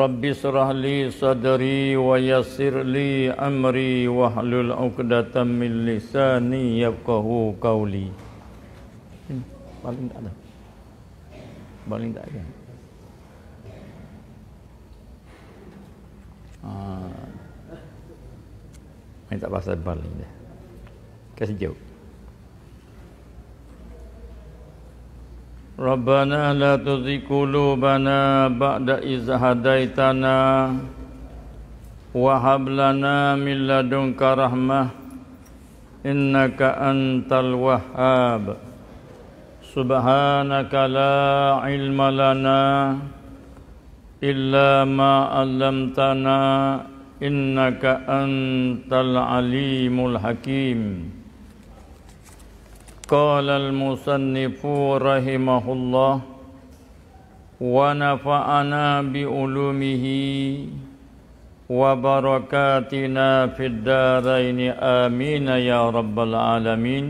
رب sadari, لي صدري ويسر لي امري واحلل عقدة من لساني يفقهوا قولي paling tak ada paling tak ada ah tak pasal paling dah kasi jauh ربنا لا تزغ قلوبنا بعد إذ هديتنا وهب لنا من لدنك رحمة إنك أنت الوهاب سبحانك لا علم لنا إلا ما علمتنا إنك أنت العليم الحكيم قال المصنف رحمه الله ونفعنا بعلومه وبركاتنا في الدارين امين يا رب العالمين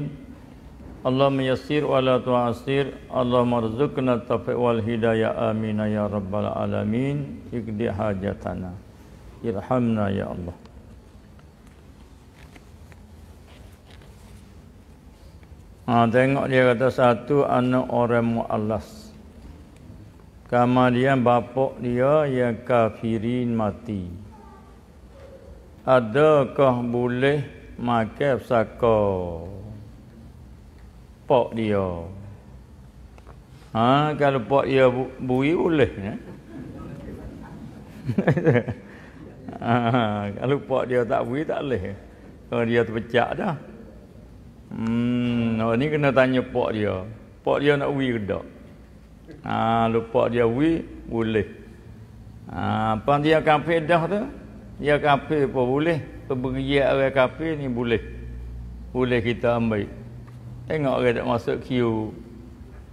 اللهم يسر ولا تعسر اللهم ارزقنا التوفيق والهدايه امين يا رب العالمين اقضي حاجتنا ارحمنا يا الله Ha, tengok dia kata satu anak orang mu'alas. Kemudian bapak dia yang kafirin mati. Adakah boleh makan saka? Pak dia. Ha, kalau pak dia bu bui boleh. Eh? ha, kalau pak dia tak bui tak boleh. Kalau dia terpecah dah. Hmm, oh, ni kena tanya pak dia. Pak dia nak wui ke tak? Ha, pak dia wui boleh. Ha, apa dia kafe dah tu? Dia kafe pun boleh. Pemberian orang kafe ni boleh. Boleh kita ambil. Tengok orang tak masuk queue.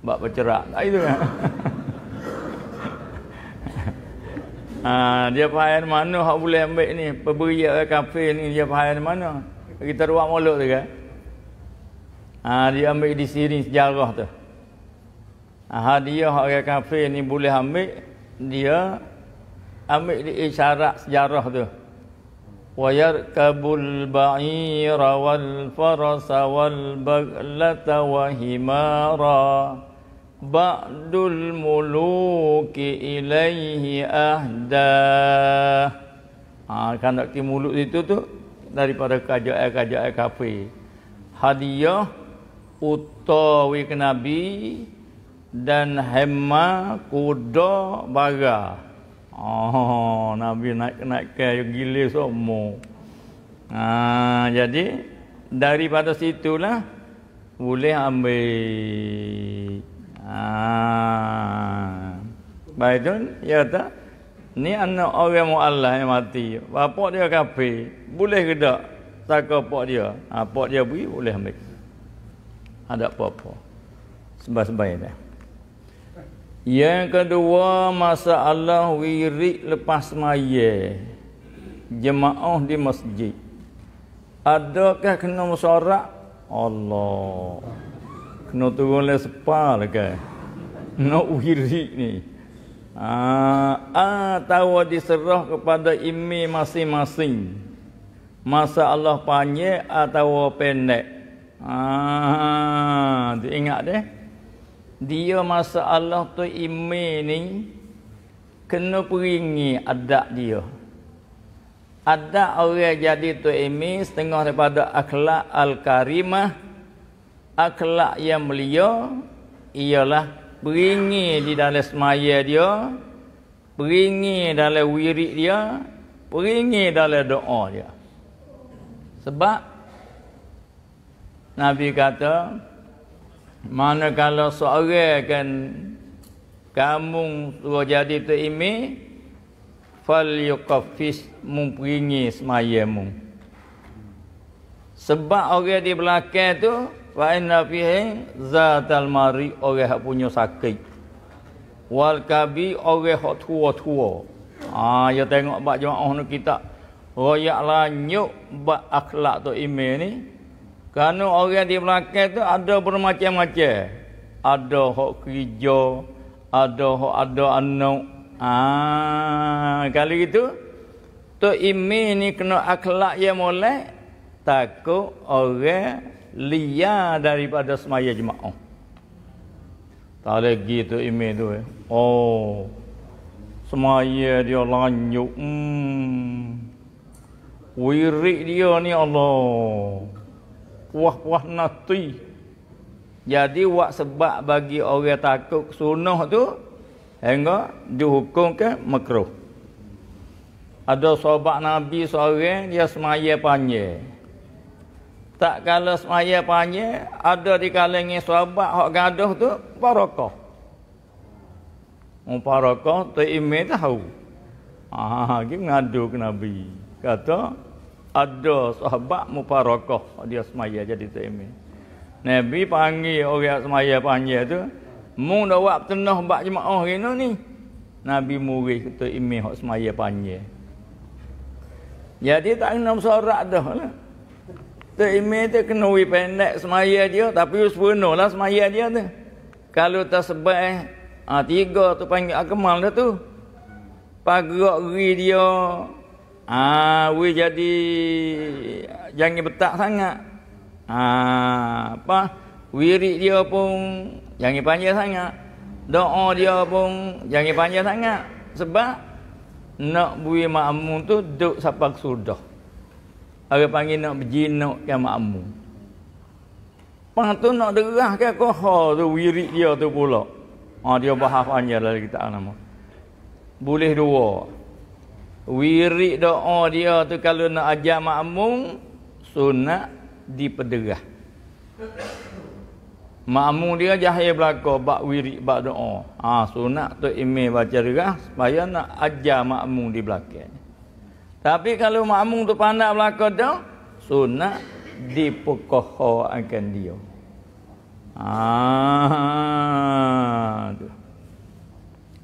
Bak bercerak. Tak itu kan? ha, dia pahayan mana hak boleh ambil ni? Pemberian orang kafe ni dia pahayan mana? Kita ruang mulut tu kan? Ha, dia ambil di sini sejarah tu. Ha, hadiah orang kafir ni boleh ambil. Dia ambil di isyarat sejarah tu. Wayarkabul ba'ira wal farasa wal baglata wa himara. Ba'dul muluki ilaihi ahdah. Ha, kandaki muluk itu tu daripada kajak-kajak kafir. Hadiah utawi kenabi dan hema kuda baga. Oh, Nabi naik naik ke gile semua. Ha, jadi daripada situlah boleh ambil. Ha. Baik tu, ya tak? Ni anak orang Allah yang mati. Bapak dia kafir. Boleh ke tak? Tak dia. Apa ha, dia beri boleh ambil ada apa-apa sembah-sembah dia yang kedua masalah wirid lepas semaya jemaah di masjid adakah kena mesyuarat Allah kena turun le sepal ke nak wirid ni atau ha, ah, diserah kepada imi masing-masing Allah panjang atau pendek Ah, ingat deh. Dia masa Allah tu ime ni kena peringi adat dia. Ada orang jadi tu ime setengah daripada akhlak al-karimah. Akhlak yang mulia ialah peringi di dalam semaya dia, peringi dalam wirid dia, peringi dalam doa dia. Sebab Nabi kata, mana kalau seorang kan kamu sudah jadi terimi, fal yuqafis mumpingi semayamu. Sebab orang di belakang tu, fa inna fihi zatal mari orang yang punya sakit. Wal kabi orang yang tua-tua. Ah, ya tengok bak jemaah kita. Royaklah lanyuk bak akhlak tu imi ni. Kerana orang di belakang tu ada bermacam-macam. Ada hok kerja, ada hok ada anak. Ah, ha, kali itu tu imi ni kena akhlak yang molek takut orang liar daripada semaya jemaah. Tak lagi tu imi tu. Eh. Oh. Semaya dia lanjut. Hmm. Wirik dia ni Allah wah-wah nati. Jadi wak sebab bagi orang takut sunnah tu hingga dihukum ke makruh. Ada sahabat Nabi seorang dia semaya panje, Tak kala semaya panje, ada di kalangan sahabat hak gaduh tu barakah. Um barakah tu imeh tahu. Ah, ha, ha, gim ngadu ke Nabi. Kata ada sahabat mufarakah dia semaya jadi tu imam. Nabi panggil orang semaya panggil tu, mu dah buat tenah bab jemaah kena ni. Nabi murid tu imam hak semaya panggil. Jadi tak enam sorak dah lah. Tu imam tu kena wi pendek semaya dia tapi sempurna lah semaya dia tu. Kalau tasbih ah tiga tu panggil akmal dah tu. pagi dia Ah, ha, we jadi jangan betak sangat. Ah, apa? Wirid dia pun jangan panjang sangat. Doa dia pun jangan panjang sangat sebab nak bui makmum tu duk sapak sudah. Orang panggil nak berjinak ke makmum. Pang tu nak derah ke koha tu wirid dia tu pula. Ah, dia bahas panjang lagi tak nama. Boleh dua. Wirik doa dia tu kalau nak ajar makmum sunat dipederah. Makmum dia jahil belaka bab wirik bab doa. Ha sunat tu imam baca derah supaya nak ajar makmum di belakang. Tapi kalau makmum tu pandai belaka dah sunat dipukuh akan dia. Ah. Ha,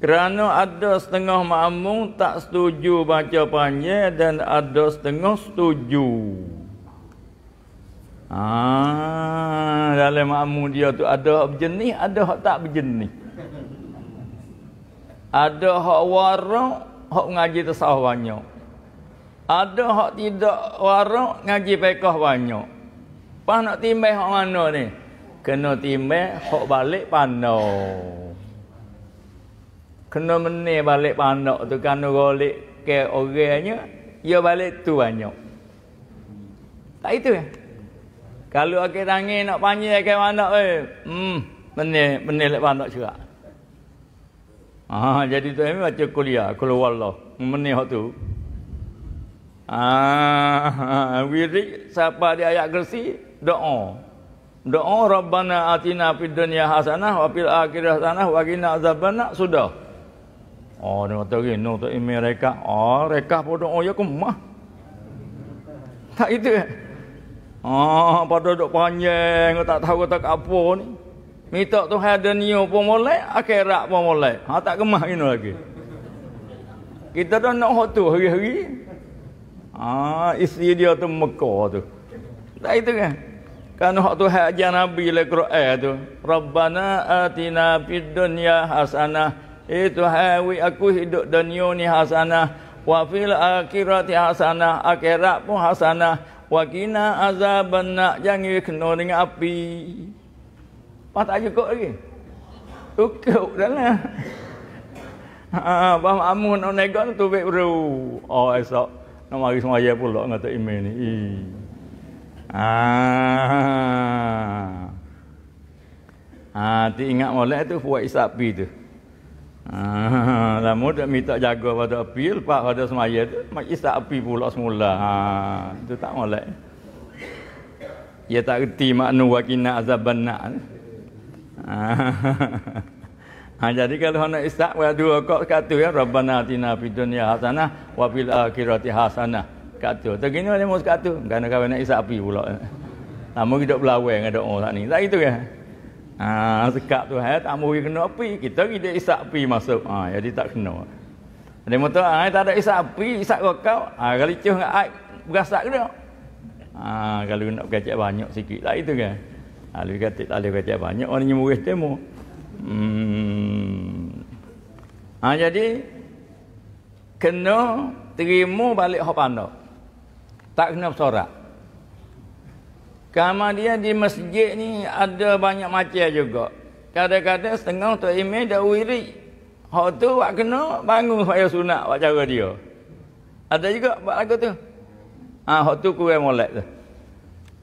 kerana ada setengah makmum tak setuju baca panjang dan ada setengah setuju. Ah, dalam makmum dia tu ada hak berjenis, ada hak tak berjenis. Ada hak warak, hak ngaji tasawuf banyak. Ada hak tidak warak, ngaji fiqh banyak. Pas nak timbang hak mana ni? Kena timbang hak balik pandau kena menik balik panak tu kan golik ke orangnya dia ya balik tu banyak tak itu ya kalau aku tangi nak panggil ke mana eh hmm menik menik lek panak juga ah jadi tu ini baca kuliah kalau wallah menik tu ah ha, wiri siapa di ayat kursi doa doa rabbana atina fid dunya hasanah wa fil akhirah hasanah wa qina azabannar sudah Oh, dia kata, okay, no, tak email rekah. Oh, rekah pun oh, doa, ya Kumah. Tak itu. kan? Oh, pada duduk panjang, tak tahu kata apa ni. Minta tu ada ni pun boleh, akhirat pun boleh. Ha, tak kemah gini lagi. Kita dah nak hotu hari-hari. Ah, isteri dia tu Mekah tu. Tak itu kan? Kan hak tu hak Nabi lah Quran tu. Rabbana atina fid dunya hasanah itu Tuhan, aku hidup dunia ni hasanah. Wa fil akhirati hasanah. Akhirat pun hasanah. Wa kina azab jangan kena dengan api. Pas tak cukup lagi. Cukup dah lah. Ha, Abang Amu nak nego tu baik bro. Oh esok. Nak mari semua ayah pula dengan email ni. Ah. Ah, ingat molek tu buat isap tu. Ha, ah, lama dia minta jaga pada api, lepas pada semaya tu, mak isap api pula semula. Ha, ah, itu tak boleh. Ia tak kerti makna wakina azaban nak. Ha, ah, ha, jadi kalau nak isap, ada dua kok kata ya, Rabbana tina fi dunia hasanah, wa fil akhirati hasanah. Kata, tergini oleh mus kata, kerana kawan nak isap api pula. Lama kita berlawan dengan doa saat ni. Tak gitu kan? Ya? Ah, ha, sekap tu eh, tak mungkin kena api. Kita kita isap api masuk. Ha, jadi tak kena. Ada motor, ha, tak ada isap api, isap rokok. Ha, kalau cuh dengan air, berasak kena. Ha, kalau nak berkacak banyak sikit lah itu kan. Ha, lebih kata tak boleh berkacak banyak, orang yang murah temu. Hmm. Ha, jadi, kena terima balik hok Tak kena bersorak. Kamar dia di masjid ni ada banyak macam juga. Kadang-kadang setengah tu ime dah wiri. Hak tu wak kena bangun supaya sunat wak cara dia. Ada juga buat lagu tu. Ah ha, hak tu kurang molek tu.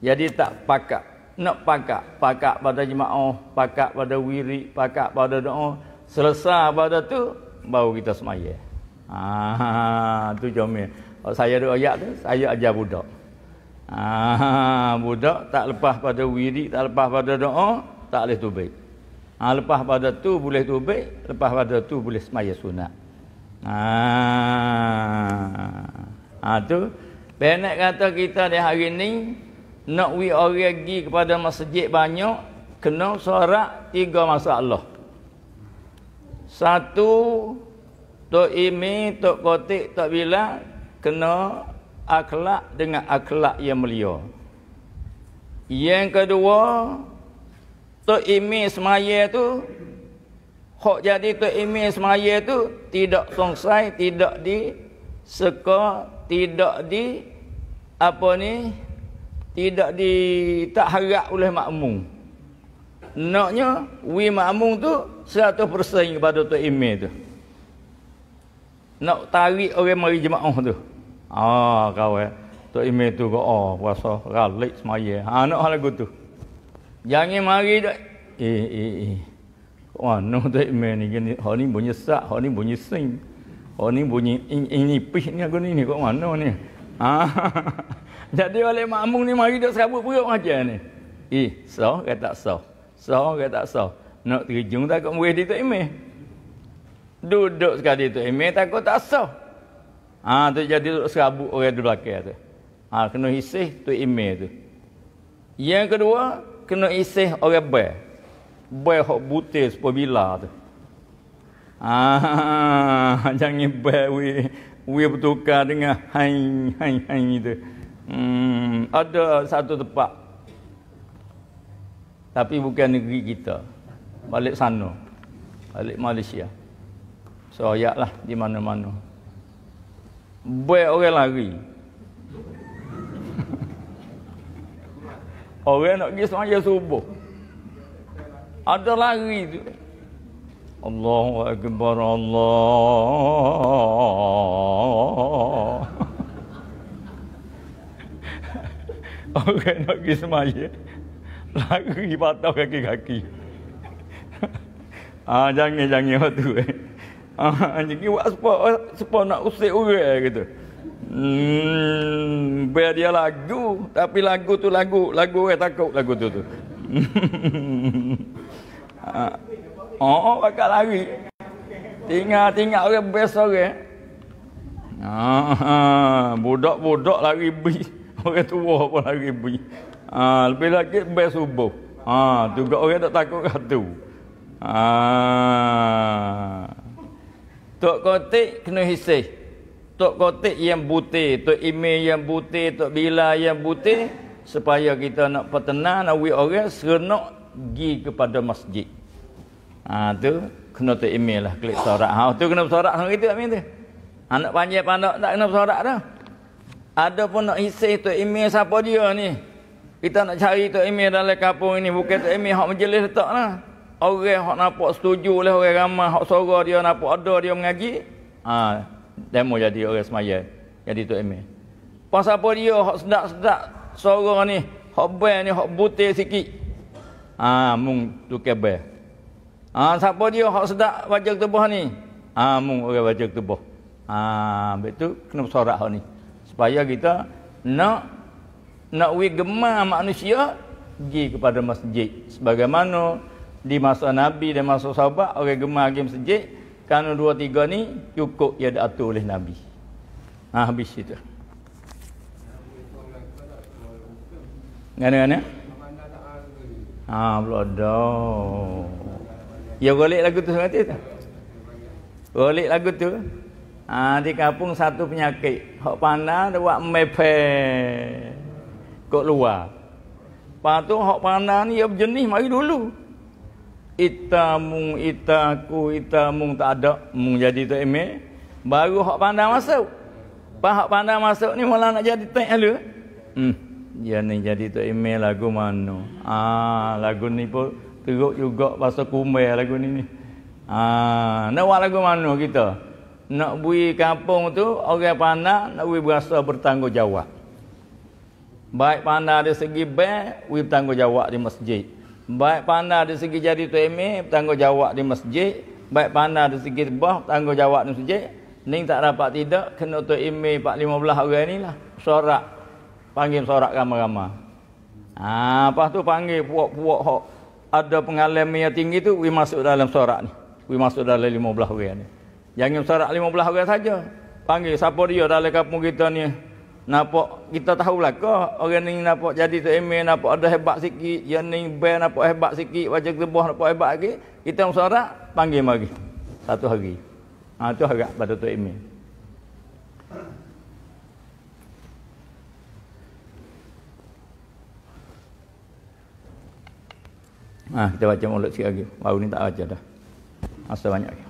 Jadi tak pakak. Nak pakak. Pakak pada jemaah, pakak pada wiri, pakak pada doa. Selesai pada tu baru kita semaya. Ah ha, tu jomel. Saya doa ayat tu, saya ajar budak. Ah, budak tak lepas pada wirid, tak lepas pada doa, tak boleh tubik. Ha, lepas pada tu boleh tubik, lepas pada tu boleh semaya sunat. Ah. Ah tu Benek kata kita di hari ni nak wi orang pergi kepada masjid banyak kena sorak tiga masalah. Satu tok imi, tok kotik, tok bila kena akhlak dengan akhlak yang mulia. Yang kedua, tu terimis semaya tu kok jadi tu terimis semaya tu tidak songsai, tidak di seka, tidak di apa ni? Tidak di tak harap oleh makmum. Naknya wi makmum tu 100% kepada tu imam tu. Nak tarik orang mari jemaah tu. Ah, kau eh. Tu imej tu kau, oh, puasa ralik semaya. Ha, nak hal aku tu. Jangan mari tu. Eh, eh, eh. Kau anu tu imej ni, gini. Hal ni bunyi sak, hal ni bunyi sing. Hal ni bunyi ini, ini, pih ni aku ni, ni. kau anu ni. Ha, Jadi oleh makmum ni mari duk serabut perut macam ni. Eh, sah ke tak sah? Sah ke tak sah? Nak terjung tak kau murid di Tok Imeh? Duduk sekali Tok Imeh tak kau tak sah? Ha, tu jadi duduk serabut orang di belakang tu. Ha, kena isih tu imej tu. Yang kedua, kena isih orang bay. Bay hok butir sepuluh bila tu. Ha, jangan bay we, we bertukar dengan hai, hai, hai tu. Hmm, ada satu tempat. Tapi bukan negeri kita. Balik sana. Balik Malaysia. So, ayat lah di mana-mana. Buat orang lari. orang nak pergi semaya subuh. Ada lari tu. Allahu Akbar Allah. orang nak pergi semaya. Lari patah kaki-kaki. ah, jangan-jangan waktu eh. Ah, anjing ni buat sepa sepa nak usik orang eh, kata. Hmm, biar dia lagu, tapi lagu tu lagu, lagu orang takut lagu tu tu. ha, oh, bakal oh, lari. Tinggal tinggal orang best orang. Ha, ha budak-budak lari bi, orang tua pun lari bi. Ha, lebih lagi best subuh. Ha, juga orang tak takut kat tu. Ha. Tok kotik kena hisih. Tok kotik yang butir, tok imej yang butir, tok bila yang butir supaya kita nak petenah nak wi orang serenak gi kepada masjid. Ha tu kena tok imej lah klik sorak. Ha tu kena sorak hang itu amin tu. Anak ha, panjang pandak tak kena bersorak dah. Ada pun nak hisih tu email siapa dia ni. Kita nak cari tu email dalam kapung ini. Bukan tu email hak majlis letak lah orang hak nampak setuju lah orang ramah hak sorah dia nampak ada dia mengaji ha, demo jadi orang semaya jadi tu Emil pasal apa dia hak sedak sedap sorah ni hak bel ni hak butir sikit ha, mung tu kebel ha, siapa dia hak sedak baca ketubah ni ha, mung orang baca ketubah ha, betul kena sorak hak ni supaya kita nak nak wigemah manusia pergi kepada masjid sebagaimana di masa Nabi dan masa sahabat orang gemar pergi masjid kerana dua tiga ni cukup ia diatur oleh Nabi. Ha, habis itu. Mana-mana? Ha, belum ada. Ya, golek lagu tu sangat itu. Golek lagu tu. Ha, di kampung satu penyakit. Hak pandai dia buat mepe. Kok luar. Lepas tu, hak pandai ni, ia berjenis mari dulu. Ita itamu itaku mung tak ada mung jadi tak emel baru hak pandang masuk pas hak pandang masuk ni malah nak jadi tak elu hmm ya ni jadi tak emel lagu mana ah lagu ni pun teruk juga pasal kumbai lagu ni ni ah nak buat lagu mana kita nak bui kampung tu orang pandang nak bui berasa bertanggungjawab baik pandang dari segi baik bui bertanggungjawab di masjid Baik pandai dari segi jadi tu eme, bertanggungjawab di masjid. Baik pandai dari segi bah, bertanggungjawab di masjid. Ning tak dapat tidak, kena tu eme pak lima belah orang ini lah. Sorak. Panggil sorak ramah-ramah. Ha, lepas tu panggil puak-puak ada pengalaman yang tinggi tu, we masuk dalam sorak ni. We masuk dalam belah orang ni. Jangan sorak lima belah orang saja. Panggil siapa dia dalam kampung kita ni. Nampak kita tahu lah ke orang ni nampak jadi tu ime nampak ada hebat sikit, yang ni ben nampak hebat sikit, wajah gebah nampak hebat lagi, kita musara panggil mari. Satu hari. Ha tu harap pada tu ime. Ha, kita baca mulut sikit lagi. Baru ni tak baca dah. Asal banyak lagi.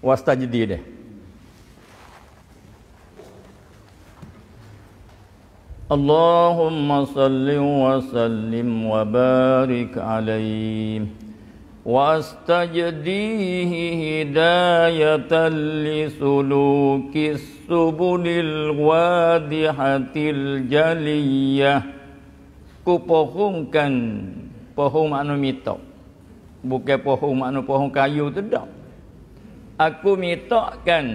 Wastajdi deh. اللهم صل وسلم وبارك عليه واستجديه هداية لسلوك السبل الواضحة الجلية كبهمكن بهم أنو ميتو بوكا بهم أنو بهم كايو تدو أكو ميتو كان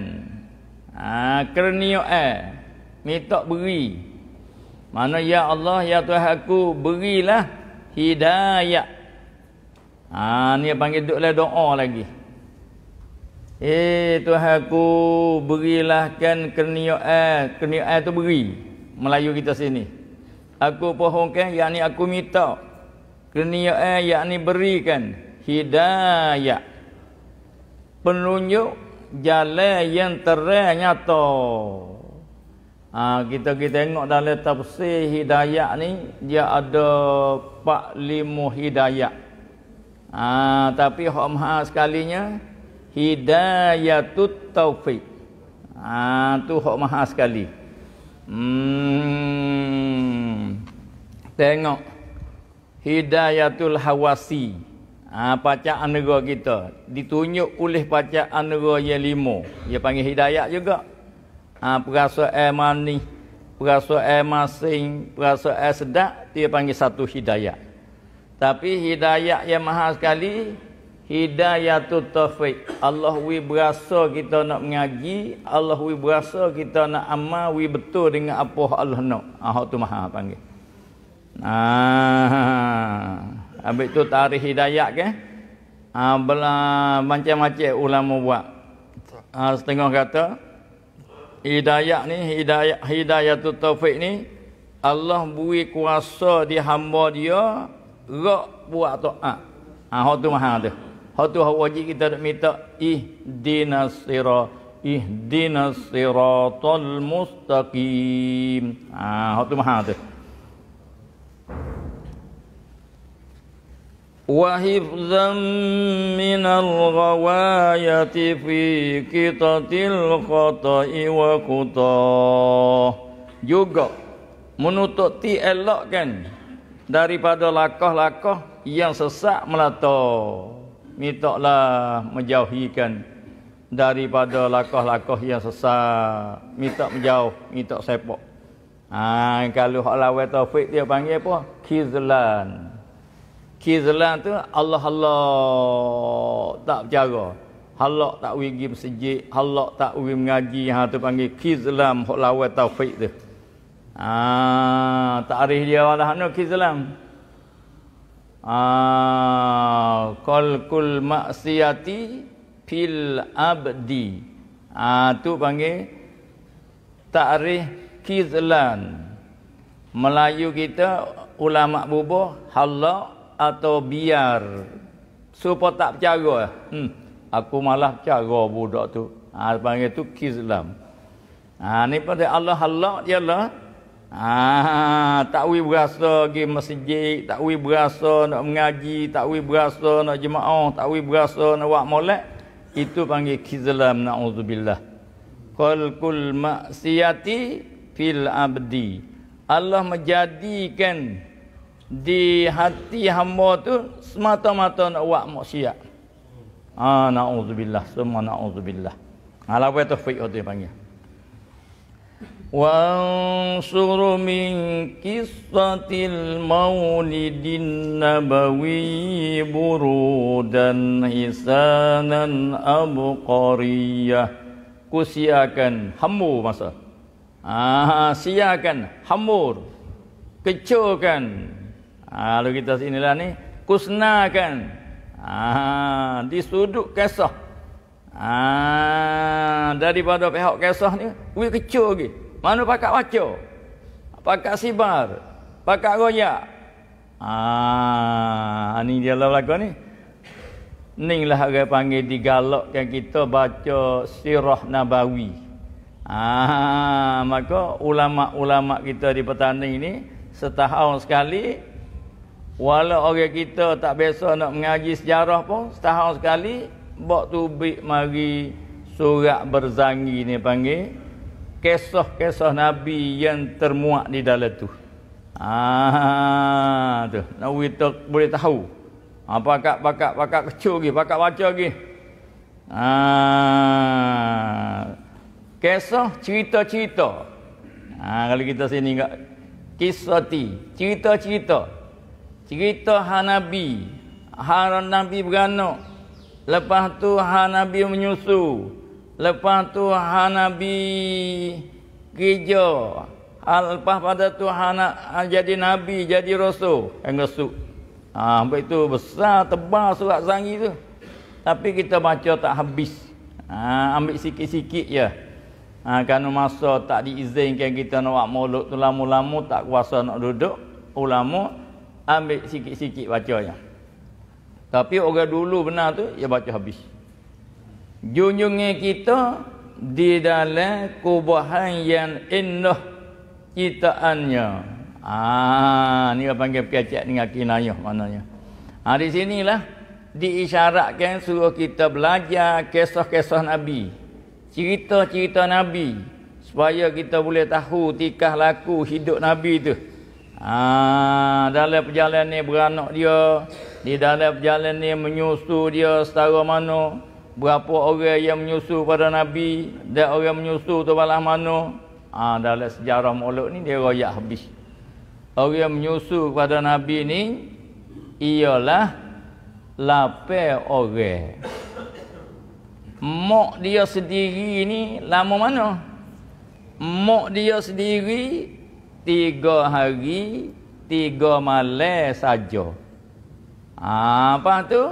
آه كرنيو آه ميتو بغي mana ya Allah ya Tuhanku berilah hidayah. Ha ni panggil duklah doa lagi. Eh Tuhanku berilah kan kurniaan, kurniaan tu beri Melayu kita sini. Aku pohonkan yakni aku minta kurniaan yakni berikan hidayah. Penunjuk jalan yang terang nyata. Ha, kita kita tengok dalam tafsir hidayah ni dia ada pak limo hidayah. Ha, tapi hamha sekalinya hidayah tu taufik. Ha, tu hamha sekali. Hmm. Tengok hidayatul hawasi. Ha, pacaan negara kita ditunjuk oleh pacaan negara yang limo, Dia panggil hidayah juga ha, perasa air manis perasa air masin perasa air sedap dia panggil satu hidayah tapi hidayah yang mahal sekali hidayah tu taufik Allah wi berasa kita nak mengaji Allah wi berasa kita nak amal wi betul dengan apa Allah nak ah tu mahal panggil nah ambil tu tarikh hidayah ke ah macam-macam ulama buat ha, setengah kata hidayah ni hidayah hidayatul taufik ni Allah beri kuasa di hamba dia rak buat taat. Ha. ha hok tu mahal tu. Hok tu wajib kita nak minta ihdinas sira ihdinas siratal mustaqim. Ha hok tu mahal tu. وحفظا من الغواية في كتة wa وكتا juga menutup ti elok kan daripada lakah-lakah yang sesak melata mitoklah menjauhikan daripada lakah-lakah yang sesak mitok menjauh mitok sepok ha kalau hak lawai taufik dia panggil apa khizlan Kizlan tu Allah Allah tak bercara. Halak tak pergi masjid, halak tak pergi mengaji, ha tu panggil kizlam hok lawan taufik tu. Ah, ha, tarikh dia adalah no kizlam. Ah, ha, kol kul maksiati fil abdi. Ah, tu panggil tarikh kizlan. Melayu kita ulama bubuh halak atau biar supaya tak percaya eh? hmm. aku malah percaya budak tu ha, panggil tu kizlam ha, ni pada Allah Allah dia lah ha, tak wui berasa pergi masjid tak wui berasa nak mengaji tak wui berasa nak jemaah tak wui berasa nak buat molek itu panggil kizlam na'udzubillah kul kul maksiati fil abdi Allah menjadikan di hati hamba tu semata-mata nak buat maksiat. Ah naudzubillah semua naudzubillah. Alah ha, apa tu fiq tu panggil. وانصر من قصة المولد النبوي برودا حسانا أبقرية kusiakan حمور masa. آه ha, siakan حمور كتشوكن Ah, lalu kita inilah ni kusnakan. Ah, di sudut kisah. Ah, daripada pihak kisah ni, ui kecoh lagi. Mana pakat baca? Pakat sibar. Pakat royak. Ah, ini dia lah berlaku ni. Ini lah orang panggil digalakkan kita baca sirah nabawi. Ah, maka ulama-ulama kita di petani ini setahun sekali Walau orang kita tak biasa nak mengaji sejarah pun setahun sekali bok tubik mari surat berzangi ni panggil kisah-kisah nabi yang termuat di dalam tu. Ah tu, nak kita boleh tahu. Apa ah, kak pakak pakak kecil lagi, pakak baca lagi. Ah kisah cerita-cerita. Ah kalau kita sini enggak kisah ti, cerita-cerita cerita hal nabi hal nabi beranak lepas tu hal nabi menyusu lepas tu hal nabi kerja ah, lepas pada tu hal ah, jadi nabi jadi rasul yang masuk ah ha, itu besar tebal surat sangi tu tapi kita baca tak habis ha, ambil sikit-sikit je ha, kerana masa tak diizinkan kita nak buat mulut tu lama-lama tak kuasa nak duduk ulama' ambil sikit-sikit bacanya. Tapi orang dulu benar tu, dia baca habis. Junjungnya kita di dalam kubahan yang indah citaannya. Ah, ni orang panggil ni dengan kinayah maknanya. Ha, di sinilah diisyaratkan suruh kita belajar kisah-kisah Nabi. Cerita-cerita Nabi. Supaya kita boleh tahu tikah laku hidup Nabi tu. Ah, dalam perjalanan ni beranak dia, di dalam perjalanan ni menyusu dia setara mana, berapa orang yang menyusu pada Nabi, dan orang menyusu tu balas mana. Ah, dalam sejarah Maulid ni dia royak habis. Orang menyusu kepada Nabi ni ialah lape orang. Mok dia sendiri ni lama mana? Mok dia sendiri tiga hari tiga malam saja. Ha, apa tu?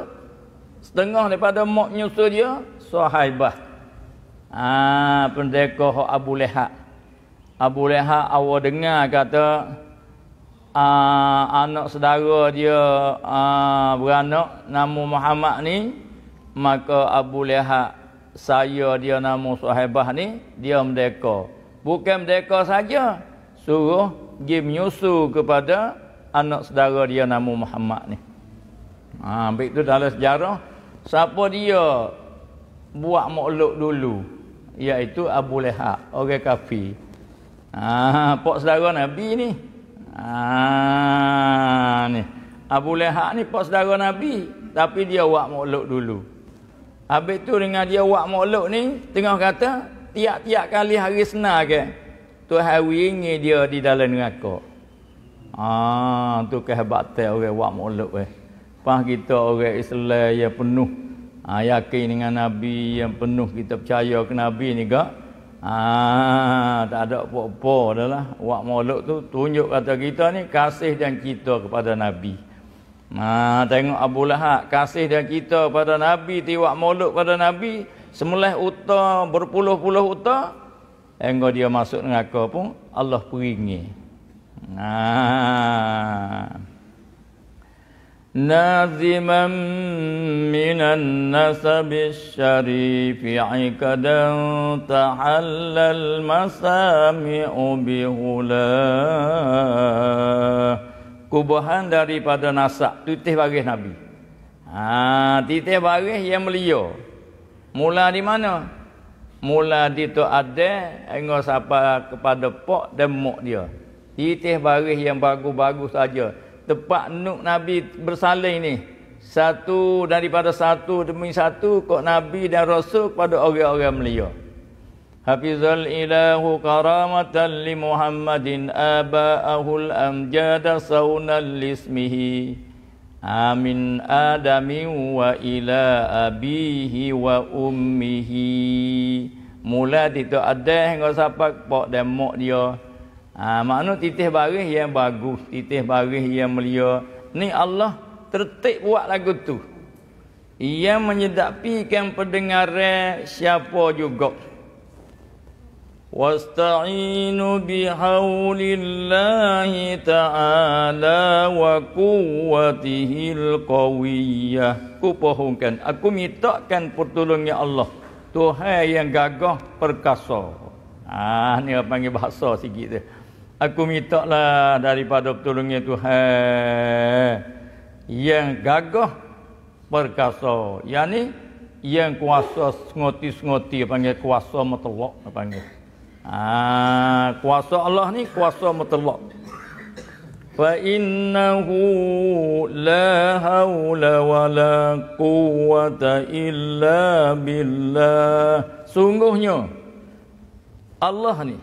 Setengah daripada mak nyusul dia, sahabat. Ha, pendeko Abu Leha. Abu Leha, awak dengar kata ha, anak saudara dia ha, beranak nama Muhammad ni maka Abu Leha saya dia nama sahabat ni dia merdeka. Bukan merdeka saja, suruh dia menyusu kepada anak saudara dia nama Muhammad ni. Ha, baik tu dalam sejarah siapa dia buat makhluk dulu iaitu Abu Lahab orang kafir. Ah, ha, pak saudara Nabi ni. Ha, ni. Abu Lahab ni pak saudara Nabi tapi dia buat makhluk dulu. Habis tu dengan dia buat makhluk ni tengah kata tiap-tiap kali hari senar ke. Kan? Tu Tuhan wingi dia di dalam neraka. Ah, tu kehebatan orang buat mulut eh. Pas kita orang Islam yang penuh ah, yakin dengan Nabi yang penuh kita percaya ke Nabi ni gak. Ah, ha, tak ada apa-apa adalah buat mulut tu tunjuk kata kita ni kasih dan kita kepada Nabi. Nah, tengok Abu Lahab kasih dan kita kepada Nabi, tiwak mulut pada Nabi, semulah uta berpuluh-puluh uta. Engkau dia masuk dengan aku pun Allah peringi. ناظما من النسب الشريف عكدا تحل المسامع بهلا Kubahan daripada nasab titih bagi nabi ha titih baris yang melio mula di mana mula di tu ada engau sapa kepada pok dan mok dia titih baris yang bagus-bagus saja tepat nuk nabi bersalin ni satu daripada satu demi satu kok nabi dan rasul kepada orang-orang melia Hafizul ilahu karamatan li Muhammadin aba'ahul amjada saunal lismihi. Amin Adami wa ila abihi wa ummihi. Mula titik ada hingga siapa pak dan mak dia. Ha, makna titik baris yang bagus, titik baris yang mulia. Ni Allah tertik buat lagu tu. Ia menyedapikan pendengaran siapa juga. واستعينوا بحول الله تعالى وقوته القوية Kupohongkan, aku mintakan pertolongan ya Allah Tuhan yang gagah perkasa Ah, ni apa panggil bahasa sikit tu Aku mintaklah daripada pertolongan Tuhan Yang gagah perkasa Yang yang kuasa sengoti-sengoti Panggil kuasa metelok, panggil Ha, kuasa Allah ni kuasa mutlak. Fa innahu la haula wa la quwwata illa billah. Sungguhnya Allah ni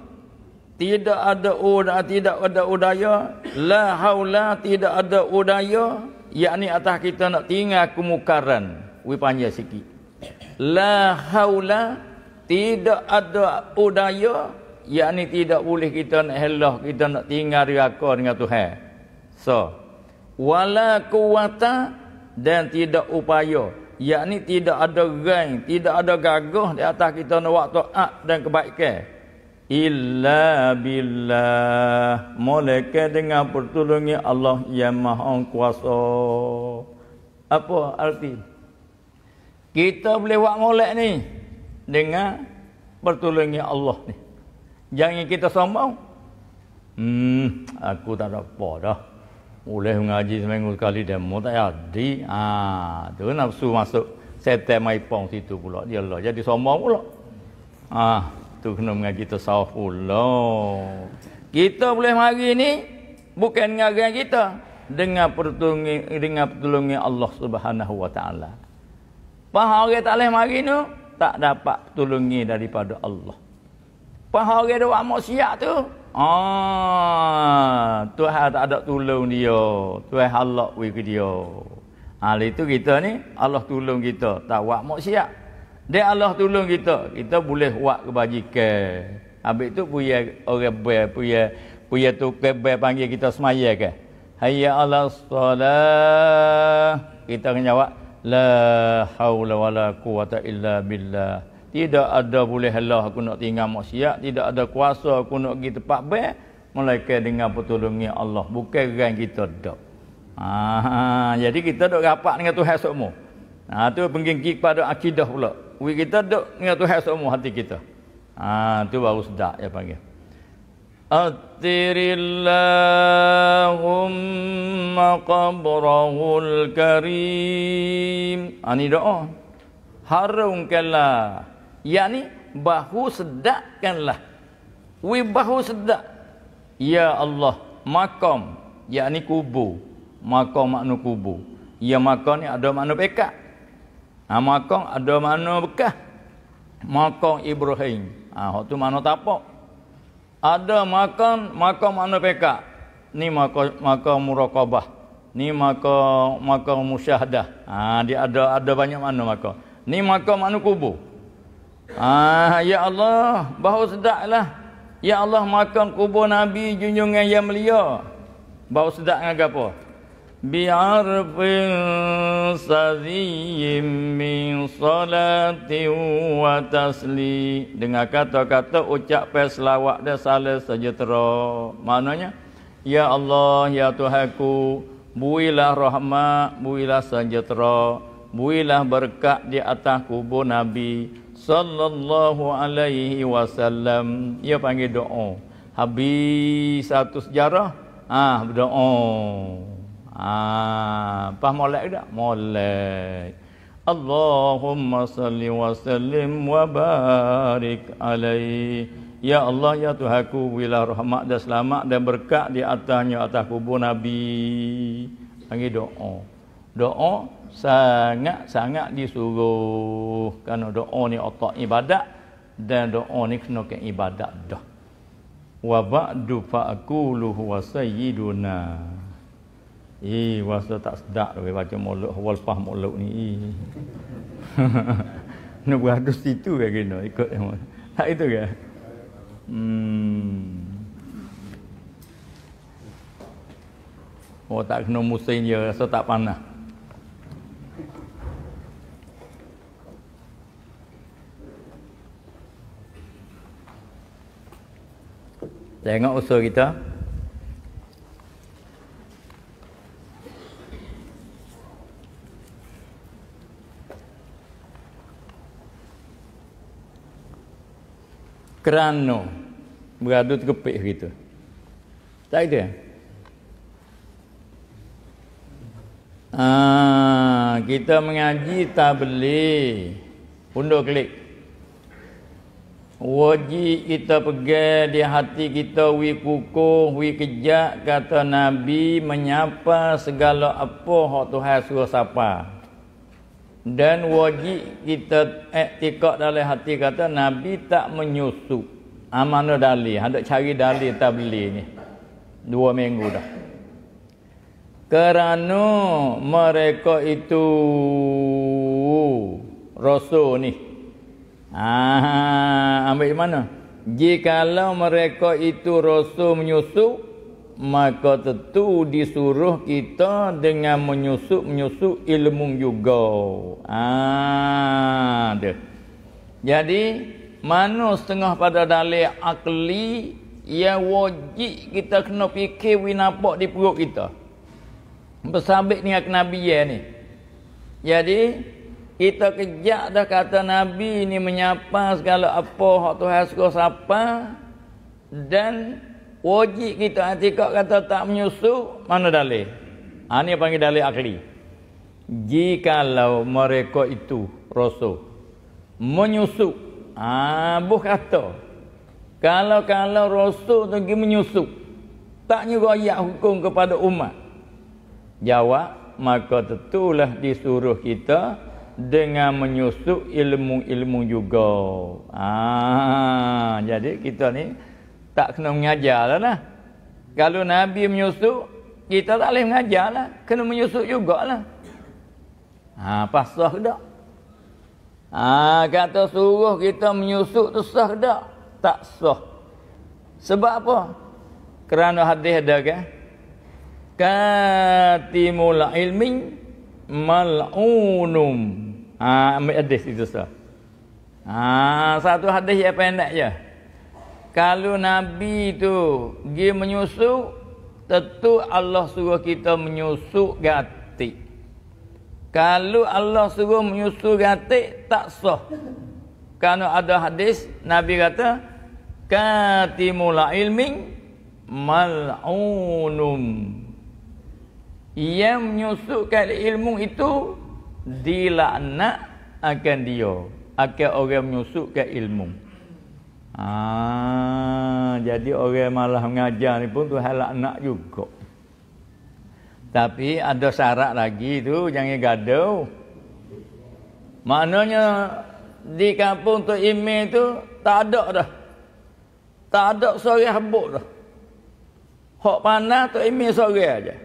tidak ada udaya, tidak ada udaya, la haula tidak ada udaya, yakni atas kita nak tinggal kemukaran. Wi panjang sikit. La haula tidak ada udaya yakni tidak boleh kita nak helah kita nak tinggal raka dengan Tuhan so wala kuwata dan tidak upaya yakni tidak ada gerang tidak ada gagah di atas kita nak waktu ak dan kebaikan illa billah moleke dengan pertolongan Allah yang maha kuasa apa arti kita boleh buat molek ni dengan pertolongan Allah ni. Jangan kita sombong. Hmm, aku tak ada apa dah. Boleh mengaji seminggu sekali dan mau tak jadi. Ah, ha, tu nafsu masuk setan mai pong situ pula dia Allah. Jadi sombong pula. Ah, ha, tu kena mengaji tasawuf pula. Kita boleh mari ni bukan ngaran kita dengan pertolongan dengan pertolongan Allah Subhanahu wa taala. Faham orang tak boleh mari ni? tak dapat tolongi daripada Allah. Pahal orang dia buat maksiat tu. Ah, Tuhan tak ada tolong dia. Tuhan halak we ke dia. Hal lah itu kita ni Allah tolong kita tak buat maksiat. Dia Allah tolong kita, kita boleh buat kebajikan. Habis tu punya orang ber punya punya tu kebel panggil kita semaya Hayya Allah solat. Kita kena jawab La hawla wa la quwata illa billah Tidak ada boleh lah aku nak tinggal maksiat Tidak ada kuasa aku nak pergi tempat baik Melainkan dengan pertolongan Allah Bukan geran kita tak ah ha, jadi kita duk rapat dengan Tuhan semua. Ha tu pengin kepada akidah pula. kita duk dengan Tuhan semua hati kita. ah tu baru sedap ya panggil. أثر اللهم قبره الكريم أني دعا حرم كلا يعني bahu sedakkanlah wi bahu sedak ya Allah makam yakni Kubu, makam makna Kubu. ya makam ni ada makna peka, ha makam ada makna bekas makam Ibrahim ha hok tu makna tapak ada makam makam mana pekak ni makam makam muraqabah ni makam makam musyahadah ha dia ada ada banyak mana makam ni makam mana kubur ha ya Allah bahu sedaklah ya Allah makam kubur nabi junjungan yang mulia bahu sedak dengan apa بعرف سذي من صلاة وتسلي dengan kata-kata ucap peselawat dan salah sejahtera maknanya Ya Allah, Ya Tuhanku builah rahmat, builah sejahtera builah berkat di atas kubur Nabi Sallallahu Alaihi Wasallam dia panggil doa habis satu sejarah ah ha, berdoa Ah, faham molek tak? Molek. Allahumma salli wa sallim wa barik alaihi. Ya Allah, ya Tuhanku, bila rahmat dan selamat dan berkat di atasnya atas kubur Nabi. Panggil doa. Doa sangat-sangat disuruh. Kerana doa ni otak ibadat dan doa ni kena ke ibadat dah. Wa ba'du fa'akuluhu wa wa sayyiduna. Ih, wasa tak sedap tu baca molok awal pah molok ni. Nak beradus situ ke kena ikut Tak itu ke? Hmm. Oh tak kena musim je rasa tak panas. Tengok usul kita, kerana beradu terkepik gitu. Tak ada. Ya? Ah, kita mengaji tabligh. Pundok klik. Wajib kita pegang di hati kita wi kukuh, wi kejak kata Nabi menyapa segala apa hak Tuhan suruh sapa dan wajib kita etikat eh, dalam hati kata Nabi tak menyusup amanah dalil hendak cari dalil beli ni dua minggu dah kerana mereka itu rasul ni ah ambil mana jikalau mereka itu rasul menyusup maka tentu disuruh kita dengan menyusup menyusup ilmu juga. Ah, ha, deh. Jadi mana setengah pada dalil akli ya wajib kita kena fikir winapok di perut kita. Bersabit ni ke Nabi ya ni. Jadi kita kejak dah kata Nabi ni menyapa segala apa hak Tuhan suka sapa dan Wajib kita antikak kata tak menyusu, mana dalih? Ha, ini panggil dalih akli. Jikalau mereka itu rosuh, menyusu. Ha, buh kata. Kalau-kalau rosuh itu pergi menyusu. Tak nyuruh hukum kepada umat. Jawab, maka tetulah disuruh kita dengan menyusuk ilmu-ilmu juga. Ah, jadi kita ni tak kena mengajar lah lah. Kalau Nabi menyusuk, kita tak boleh mengajar lah. Kena menyusuk jugalah. Ha, pasah tak? Ha, kata suruh kita menyusuk tu sah tak? Tak sah. Sebab apa? Kerana hadis ada kan? Katimul ilmi mal'unum. Ha, ambil hadis itu sah. Ha, satu hadis yang pendek je. Ya? kalau Nabi tu dia menyusuk, tentu Allah suruh kita menyusuk gati. Kalau Allah suruh menyusuk gati tak sah. Kerana ada hadis, Nabi kata, Katimula ilmin mal'unum. Yang menyusukkan ilmu itu, dilaknak akan dia. Akan orang menyusukkan ilmu. Ah, jadi orang malah mengajar ni pun Tuhan laknat juga. Tapi ada syarat lagi tu jangan gaduh. Maknanya di kampung tu Ime tu tak ada dah. Tak ada sore habuk dah. Hak panah tu Ime sore aja.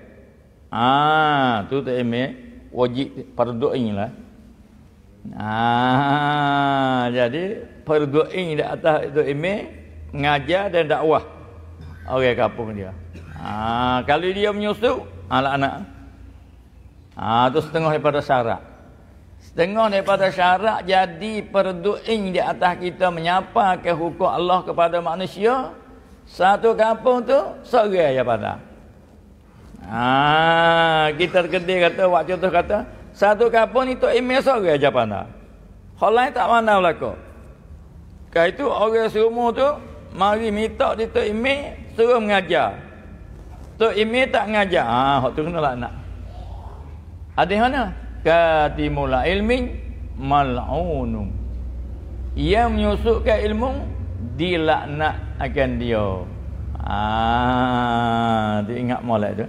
Ah, tu tu Ime wajib pada doa inilah. Ah, jadi perdu'in di atas itu ime ngajar dan dakwah orang kampung dia ha, kalau dia menyusu anak ha, lah anak ha, tu setengah daripada syarat setengah daripada syarat jadi perdu'in di atas kita menyapa ke hukum Allah kepada manusia satu kampung tu sore aja pada ha, kita gede kata waktu tu kata satu kampung itu ime sore aja pada lain tak mana berlaku. Kat itu orang serumah tu mari minta di Tok Imi suruh mengajar. Tok Imi tak mengajar. Ha, hok tu kenalah anak. Ada mana? Katimul ilmi mal'unum. Yang menyusukkan ilmu dilaknat akan dia. Ah, ha, ingat molek tu.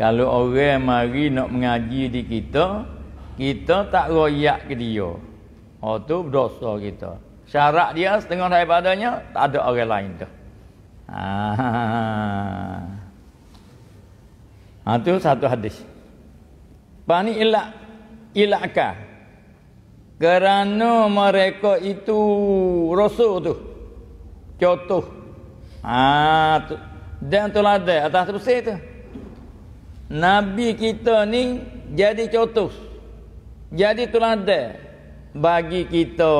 Kalau orang mari nak mengaji di kita, kita tak royak ke dia. Oh tu dosa kita. Syarat dia setengah daripadanya tak ada orang lain tu. Ha. Ha tu satu hadis. Pani ila ilaka. Kerana mereka itu rasul tu. Contoh. Ha tu. Dan tu lada atas tu besi tu. Nabi kita ni jadi contoh. Jadi tu lada bagi kita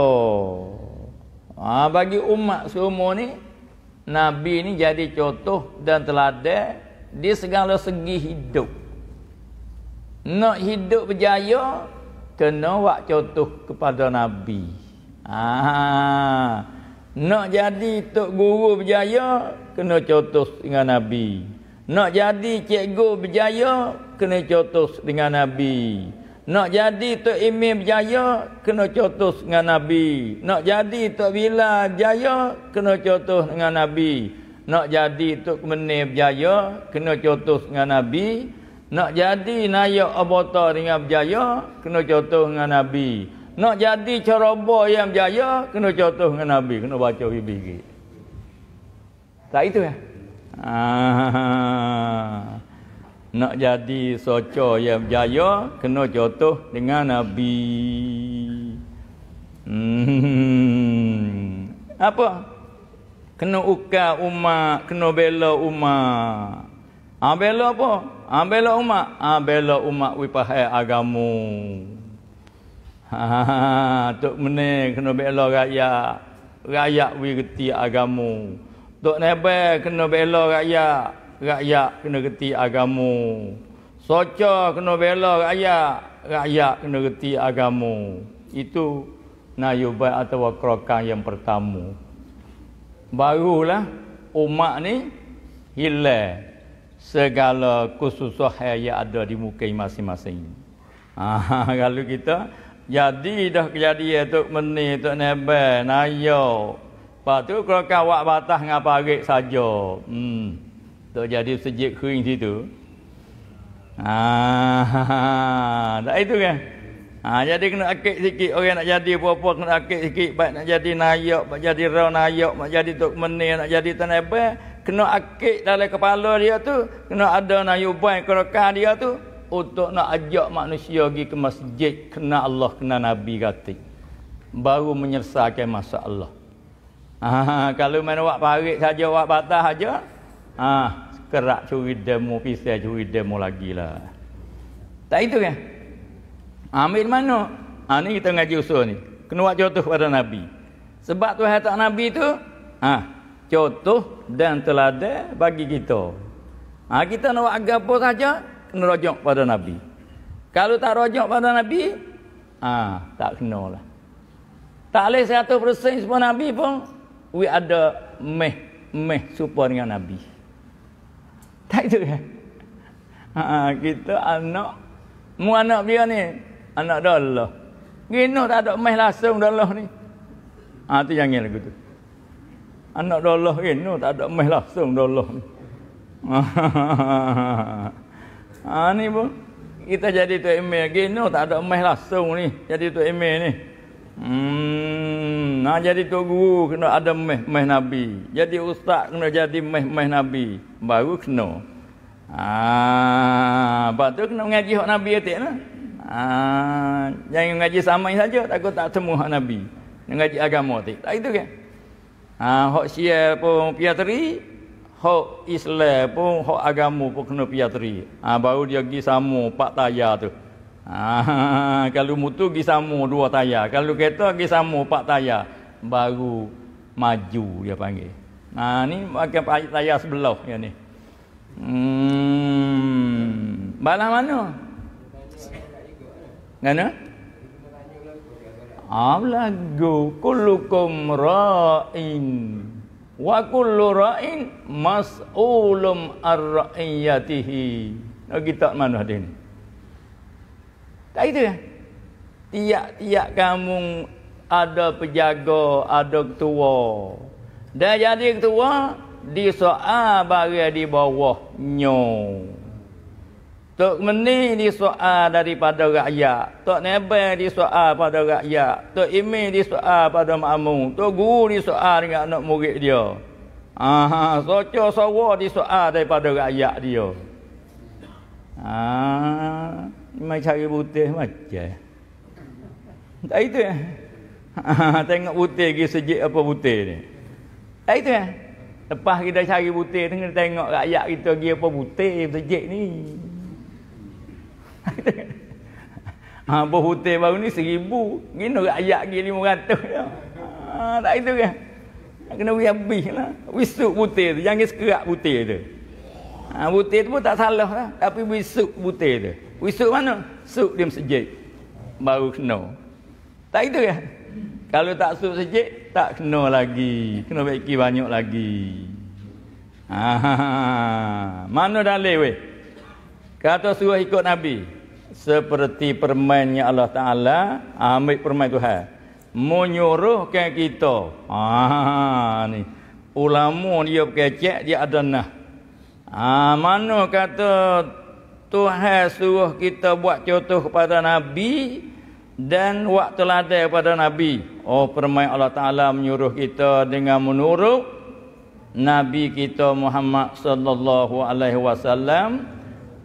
ha, bagi umat semua ni nabi ni jadi contoh dan teladan di segala segi hidup nak hidup berjaya kena buat contoh kepada nabi ah ha, nak jadi tok guru berjaya kena contoh dengan nabi nak jadi cikgu berjaya kena contoh dengan nabi nak jadi tu Imin berjaya, kena contoh dengan Nabi. Nak jadi tu Bila berjaya, kena contoh dengan Nabi. Nak jadi tu Menir berjaya, kena contoh dengan Nabi. Nak jadi Nayak Abota dengan berjaya, kena contoh dengan Nabi. Nak jadi ceroboh yang berjaya, kena contoh dengan Nabi. Kena baca hibik-hibik. Tak itu ya? Ah. Nak jadi soco yang berjaya Kena jatuh dengan Nabi hmm. Apa? Kena uka umat Kena bela umat ha, Bela apa? Ha, bela umat ha, Bela umat wipahai agamu Ha ha, Tok menik kena bela rakyat Rakyat wikerti agamu Tok nebel kena bela rakyat rakyat kena reti agamu. Soca kena bela rakyat, rakyat kena reti agamu. Itu nayubat atau krokan yang pertama. Barulah umat ni hilang segala khususah yang ada di muka masing-masing. Ah, kalau kita jadi dah jadi tok meni tok nebel nayo. Patu kalau kawak batas ngapa arik saja. Hmm. Jadi sejik kering situ. Ah, tak itu kan? Ha, jadi kena akik sikit orang nak jadi apa-apa kena akik sikit baik nak jadi nayak nak jadi raw nayak nak jadi tok meni nak jadi tanah apa kena akik dalam kepala dia tu kena ada baik kerokan dia tu untuk nak ajak manusia pergi ke masjid kena Allah kena Nabi kata baru menyelesaikan masalah ha, kalau main wak parit saja wak batas saja Ah, kerak curi demo pisah curi demo lagi lah. Tak itu kan? Ah, ambil mana? Ha, ni kita ngaji usul ni. Kena buat contoh pada Nabi. Sebab tu hayat Nabi tu, ha, contoh dan teladan bagi kita. Ha, kita nak buat apa saja, kena rojok pada Nabi. Kalau tak rojok pada Nabi, ah ha, tak kena lah. Tak boleh 100% semua Nabi pun, we ada meh, meh supaya dengan Nabi. Tak itu ke? Ha, kita anak. Mu anak dia ni. Anak dah Gino tak ada meh langsung dah ni. Ha, tu yang ni lagu tu. Anak dah Allah gino tak ada meh langsung dah Allah ni. Ha, ni pun. Kita jadi tu emel gino tak ada meh langsung ni. Jadi tu emel ni. Hmm, nah jadi tok guru kena ada meh meh nabi. Jadi ustaz kena jadi meh meh nabi baru kena. Ah, apa tu kena mengaji hak nabi atik lah. Ah, jangan mengaji samai saja takut tak temu hak nabi. Mengaji agama atik. Tak itu ke? Ah, hak syiar pun piatri, hak Islam pun hak agama pun kena piatri. Ah, baru dia pergi sama pak tayar tu. Ha, kalau mutu pergi sama dua tayar. Kalau kereta pergi sama empat tayar. Baru maju dia panggil. Ha, ni makan tayar sebelah yang ni. Hmm, bala mana? Mana? Amlagu ah, kullukum ra'in wa kullu ra'in mas'ulum ar-ra'iyatihi. Nak kita mana dia ni? Tak itu ya. Tiap-tiap kamu ada penjaga, ada ketua. Dan jadi ketua, di soal bagi di bawah nyong. Tok meni di soal daripada rakyat. Tok nebel di soal pada rakyat. Tok imi di soal pada makmu. Tok guru di soal dengan anak murid dia. Aha, soco sawa di soal daripada rakyat dia. Ah. Memang cara putih macam. Tak itu ya. Tengok putih lagi sejik apa putih ni. Tak itu ya. Lepas kita cari putih, tengok, tengok rakyat kita lagi apa putih sejik ni. Ha, apa putih baru ni seribu. Gini rakyat lagi lima ratus. Ya. Ha, tak itu ya. Kena beri habis lah. Wisuk putih tu. Jangan sekerak putih tu. Ha, putih tu pun tak salah lah. Tapi wisuk putih tu. Wisuk mana? Suk di masjid. Baru kena. Tak itu kan? Kalau tak suk masjid, tak kena lagi. Kena baiki banyak lagi. Ah, mana dalil weh? Kata suruh ikut Nabi. Seperti permainnya Allah Ta'ala, ambil permain Tuhan. Menyuruhkan kita. Ah, ni. Ulama dia pakai dia ada nah. Ah, mana kata Tuhan suruh kita buat contoh kepada Nabi dan buat ladai kepada Nabi. Oh permai Allah Ta'ala menyuruh kita dengan menurut Nabi kita Muhammad sallallahu alaihi wasallam.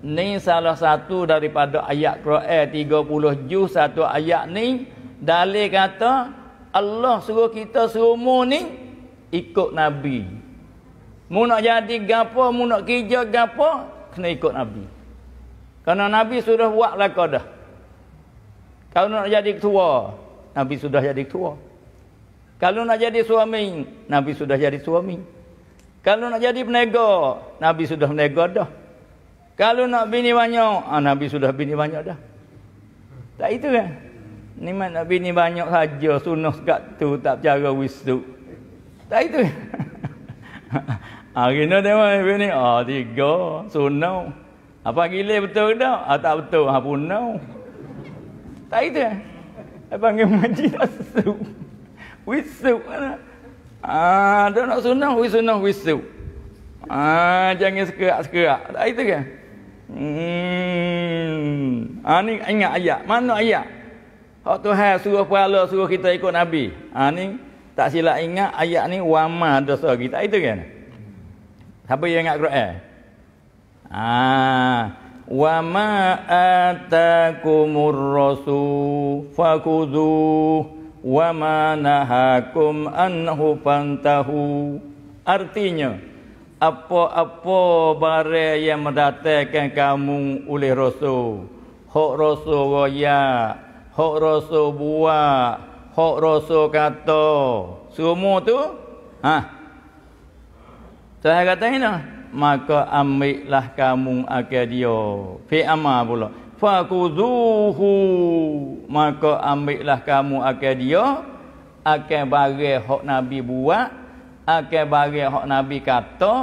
Ni salah satu daripada ayat Quran 30 juz satu ayat ni dalil kata Allah suruh kita semua ni ikut Nabi. Mu nak jadi gapo, mu nak kerja gapo, kena ikut Nabi. Kerana Nabi sudah buat laka dah. Kalau nak jadi ketua, Nabi sudah jadi ketua. Kalau nak jadi suami, Nabi sudah jadi suami. Kalau nak jadi penega, Nabi sudah menega dah. Kalau nak bini banyak, ah, Nabi sudah bini banyak dah. Tak itu kan? Ni mana nak bini banyak saja, sunuh kat tu, tak percaya wisdu. Tak itu kan? Hari ni dia bini, ah tiga, sunuh. Apa gila betul ke tak? Ah, tak betul. Ha pun no. Tak itu Apa eh? Saya panggil mengaji tak Wisu. Mana? Ah, tak nak sunah. Wisu nak wisu. Ah, jangan sekerak-sekerak. Tak itu kan? Hmm. Ah, ni ingat ayat. Mana ayat? Hak Tuhan suruh pahala suruh kita ikut Nabi. Ah, ni tak silap ingat ayat ni wama dosa kita. itu kan? Siapa yang ingat Quran? Ah, wa ma atakumur rasul fakudhu wa ma nahakum anhu fantahu. Artinya apa-apa barang yang mendatangkan kamu oleh rasul. Hak rasul waya, hak rasul buat, hak rasul kata. Semua tu ha. Saya kata ini maka ambillah kamu akadia fi amma pula fakuzuhu maka ambillah kamu dia. akan barang hak nabi buat akan barang hak nabi kata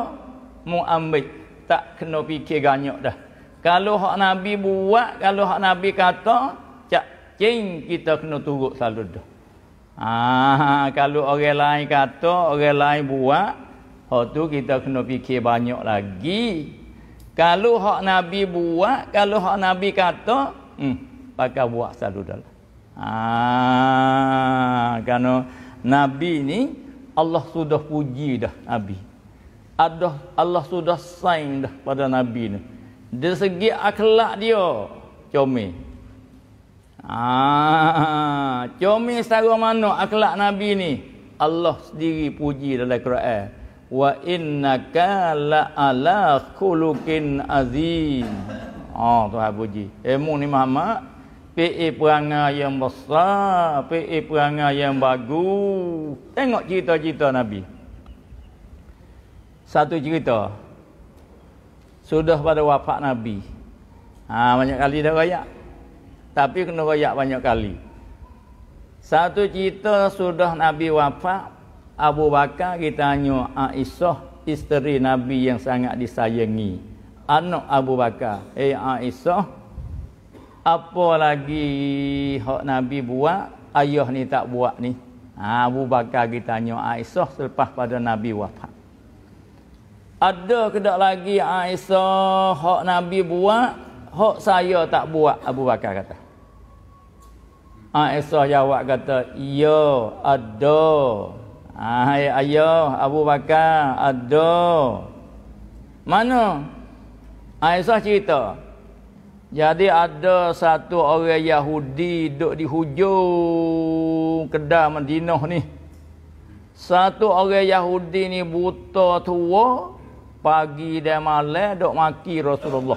mu ambil tak kena fikir banyak dah kalau hak nabi buat kalau hak nabi kata cak cing kita kena turut selalu dah Ah, kalau orang lain kata, orang lain buat, Hak tu kita kena fikir banyak lagi. Kalau hak Nabi buat, kalau hak Nabi kata, hmm, pakai buat satu dah. Ha, ah, kerana Nabi ni Allah sudah puji dah Nabi. Ada Allah sudah sign dah pada Nabi ni. Dari segi akhlak dia, comel. Ah, comel secara mana akhlak Nabi ni? Allah sendiri puji dalam Quran wa innaka la ala khuluqin azim oh ha, tu abu ji emu ni mahmat pi perang yang besar pi perang yang bagus tengok cerita-cerita nabi satu cerita sudah pada wafat nabi ha banyak kali dah raya tapi kena raya banyak kali satu cerita sudah nabi wafat Abu Bakar kita tanya Aisyah isteri Nabi yang sangat disayangi. Anak Abu Bakar. Eh Aisyah apa lagi hak Nabi buat ayah ni tak buat ni. Ha, Abu Bakar kita tanya Aisyah selepas pada Nabi wafat. Ada ke tak lagi Aisyah hak Nabi buat hak saya tak buat Abu Bakar kata. Aisyah jawab kata, "Ya, ada." Hai ayah Abu Bakar ada. Mana? Aisyah cerita. Jadi ada satu orang Yahudi duduk di hujung kedah Madinah ni. Satu orang Yahudi ni buta tua. Pagi dan malam duduk maki Rasulullah.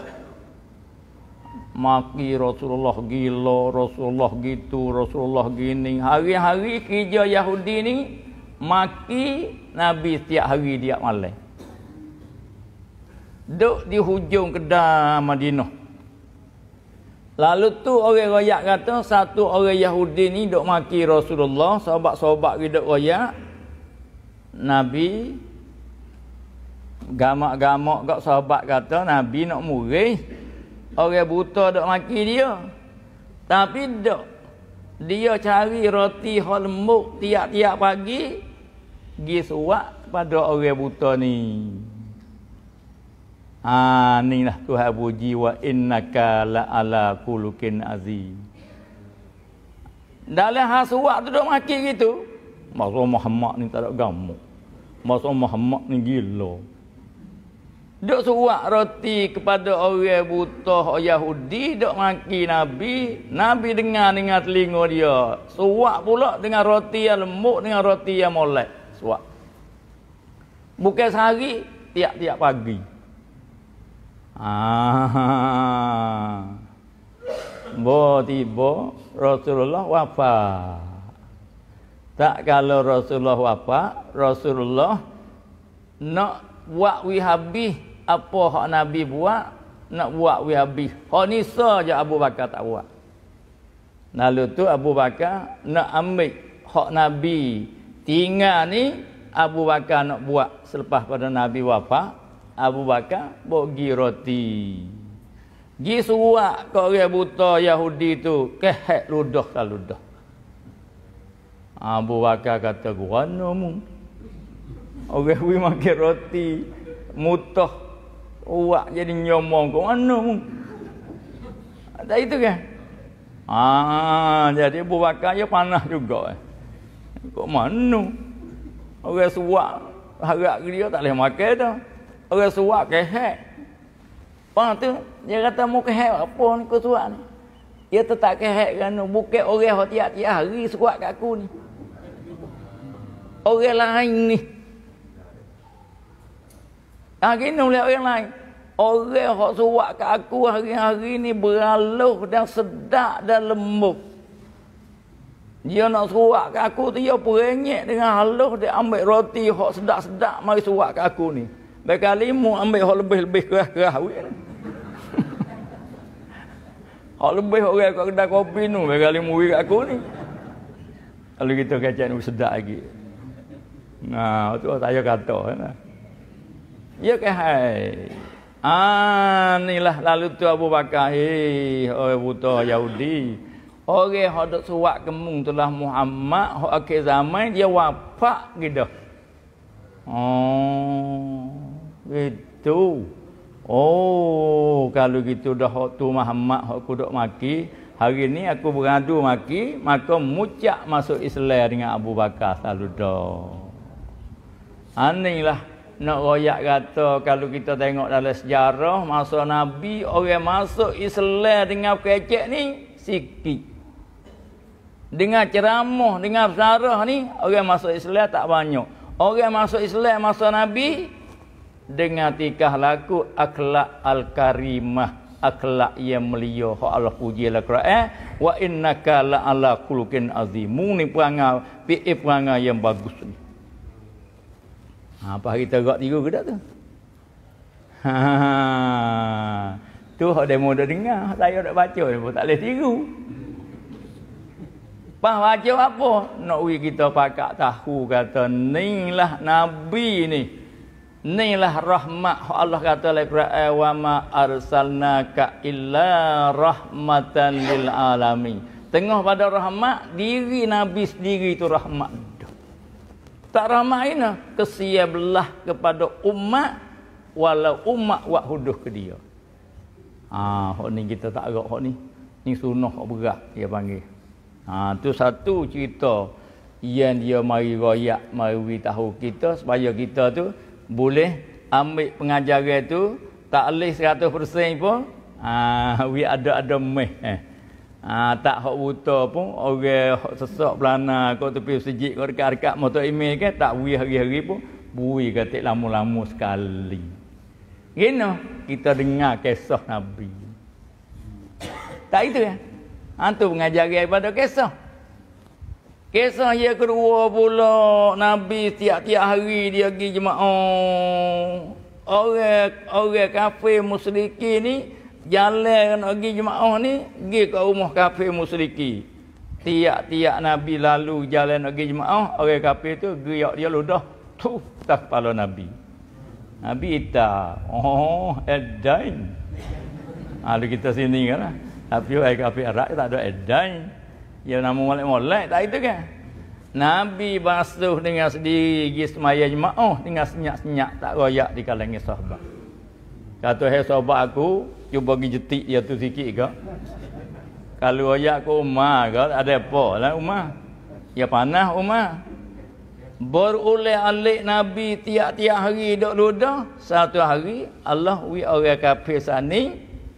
Maki Rasulullah gila, Rasulullah gitu, Rasulullah gini. Hari-hari kerja Yahudi ni maki Nabi setiap hari dia malam. Duk di hujung kedai Madinah. Lalu tu orang royak kata satu orang Yahudi ni duk maki Rasulullah, sahabat-sahabat ke duk royak. Nabi gamak-gamak gak sahabat kata Nabi nak murih. Orang buta duk maki dia. Tapi duk dia cari roti halmuk tiap-tiap pagi gi surat pada orang buta ni. Ha ni lah Tuhan puji wa innaka la ala kulukin azim. Dalam hal surat tu dok makik gitu. Masa Muhammad ni tak ada gamuk. Masa Muhammad ni gila. Dok surat roti kepada orang buta Yahudi dok maki Nabi, Nabi dengar dengan telinga dia. Surat pula dengan roti yang lembut dengan roti yang molek suap. Bukan sehari, tiap-tiap pagi. Ah. Bo tiba Rasulullah wafat. Tak kalau Rasulullah wafat, Rasulullah nak buat wihabi apa hak Nabi buat, nak buat wihabi. Hak ni saja Abu Bakar tak buat. Lalu tu Abu Bakar nak ambil hak Nabi Tinggal ni Abu Bakar nak buat selepas pada Nabi wafat. Abu Bakar gi roti. Gi suak ah, ke orang buta Yahudi tu, kehek ludah ke ludah. Abu Bakar kata guano mu. Orang wi makan roti, mutah. Uak jadi nyomong ke mana mu? Ada itu ke? Ah, jadi Abu Bakar ya panah juga. Eh. Kau mana? Orang suak harap ke dia tak boleh makan tu. Orang suak kehek. Pak tu dia kata mau kehek apa ni kau suak ni? Dia tetap kehek kan bukan orang hati tiap hari suak kat aku ni. Orang lain ni. Ah ha, gini oleh orang lain. Orang hok suak kat aku hari-hari ni beraluh dan sedak dan lembut. Dia nak surat ke aku tu dia perengek dengan halus dia ambil roti hok sedap-sedap mari surat ke aku ni. kali mu ambil hok lebih-lebih kerah-kerah weh. hok lebih orang kat kedai kopi tu kali mu wei aku ni. Kalau kita kacang ni sedap lagi. Nah, tu lah saya kata kan. Ya ke hai. Ah, inilah lalu tu Abu Bakar, hei, oi buta Yahudi. Orang yang ada surat kemung telah Muhammad, orang akhir zaman, dia wafak oh, gitu. Oh, itu. Oh, kalau gitu dah tu Muhammad, aku duduk maki. Hari ni aku beradu maki, maka mucak masuk Islam dengan Abu Bakar selalu dah. aning lah nak royak kata kalau kita tengok dalam sejarah masa Nabi orang masuk Islam dengan kecek ni sikit Dengar ceramah, dengar sarah ni, orang masuk Islam tak banyak. Orang masuk Islam masuk Nabi, dengar tikah laku akhlak al-karimah. Akhlak yang mulia ha Allah puji la eh, wa innaka la ala kulukin azimu ni perangah, pi perangah yang bagus ni. Ha apa hari terak tiga ke tak tu? Ha, ha, ha tu hak demo dah dengar, saya dah baca pun tak leh tiru. Pas baca apa? Nak wi kita pakak tahu kata ni lah Nabi ni. Ni lah rahmat Allah kata lai Quran wa ma arsalnaka illa rahmatan lil alamin. Tengah pada rahmat diri Nabi sendiri tu rahmat. Tak ramai ini kesiablah kepada umat walau umat wak huduh ke dia. Ah, ha, hok ni kita tak agak hok ni. Ni sunnah hok berat dia panggil. Ha, tu satu cerita yang dia mari royak, mari beritahu kita supaya kita tu boleh ambil pengajaran tu tak alih 100% pun ha, we ada-ada meh eh. Ha, tak hok buta pun orang hok sesak belana kau tepi sejik kau dekat-dekat motor email kan tak we hari-hari pun bui kata lama-lama sekali Gini kita dengar kisah nabi tak itu ya itu mengajari daripada kisah. Kisah yang kedua pula, Nabi tiap-tiap hari dia pergi jemaah. Orang-orang kafir musliki ni, jalan nak pergi jemaah ni, pergi ke rumah kafir musliki. Tiap-tiap Nabi lalu jalan nak pergi jemaah, orang kafir tu geriak dia ludah. Tu, tak kepala Nabi. Nabi itah. Oh, Ad-Dain. Ada ah, kita sini kan lah. Api orang kafe Arab tak ada edan. Ya nama molek-molek tak itu kan. Nabi basuh dengan sendiri gi semaya jemaah oh, dengan senyak senyap tak royak di kalangan sahabat. Kata hai sahabat aku, cuba gi jetik dia tu sikit ke. Kalau royak aku Umar ke, ada apa lah Umar. Ya panah umah. Berulai alik Nabi tiap-tiap hari dok duduk Satu hari Allah wi orang kafir sana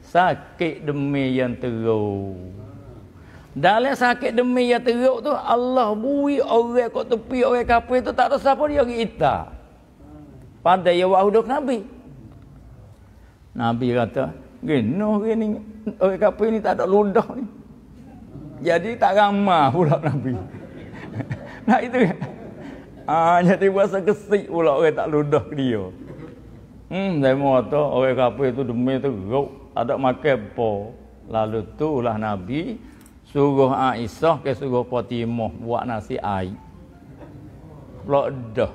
sakit demi yang teruk. Dalam sakit demi yang teruk tu Allah bui orang kat tepi orang kafir tu tak tahu siapa dia kita. Pada ya wahuduk Nabi. Nabi kata, "Gino gini orang kafir ni tak ada ludah ni." Jadi tak ramah pula Nabi. nah itu. Ah jadi rasa kesik pula orang tak ludah dia. Hmm, saya mau kata orang kafir tu demi teruk ada makan apa. Lalu tu lah Nabi suruh Aisyah ke suruh Fatimah buat nasi air. Plok dah.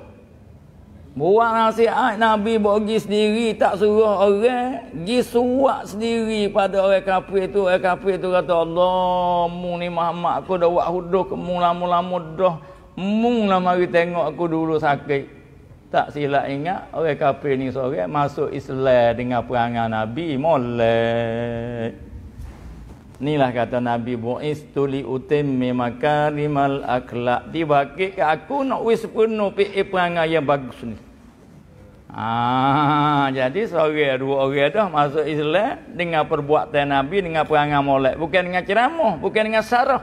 Buat nasi air Nabi bagi sendiri tak suruh orang. Gi suak sendiri pada orang kafir tu. Orang kafir tu kata Allah mu ni Muhammad aku dah buat huduh ke mu lama-lama dah. Mu lah mari tengok aku dulu sakit. Tak silap ingat orang kafir ni seorang masuk Islam dengan perangai Nabi molek. Inilah kata Nabi Buis tuli utim memakarimal akhlak. Dibakik ke aku nak wis penuh pi perangai yang bagus ni. Ah, jadi seorang dua orang dah masuk Islam dengan perbuatan Nabi dengan perangai molek, bukan dengan ceramah, bukan dengan sarah.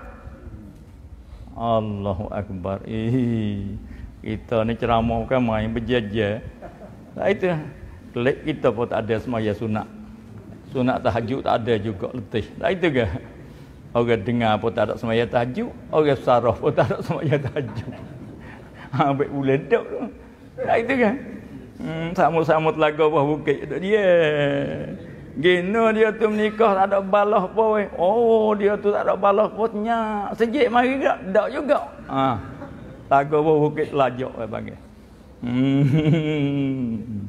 Allahu akbar. Ihh kita ni ceramah bukan main berjejer nah, itu klik kita pun tak ada semaya sunat sunat tahajud tak ada juga letih nah, itu ke orang dengar pun tak ada semaya tahajud orang sarah pun tak ada semaya tahajud ambil boleh tak tu nah, itu ke hmm, sama-sama telaga bawah bukit tu dia Gino dia tu menikah tak ada balah pun. Oh dia tu tak ada balah pun. Nyak. Sejik mari tak? Tak juga. Ha. Tak pun bukit lajuk dia panggil. Hmm.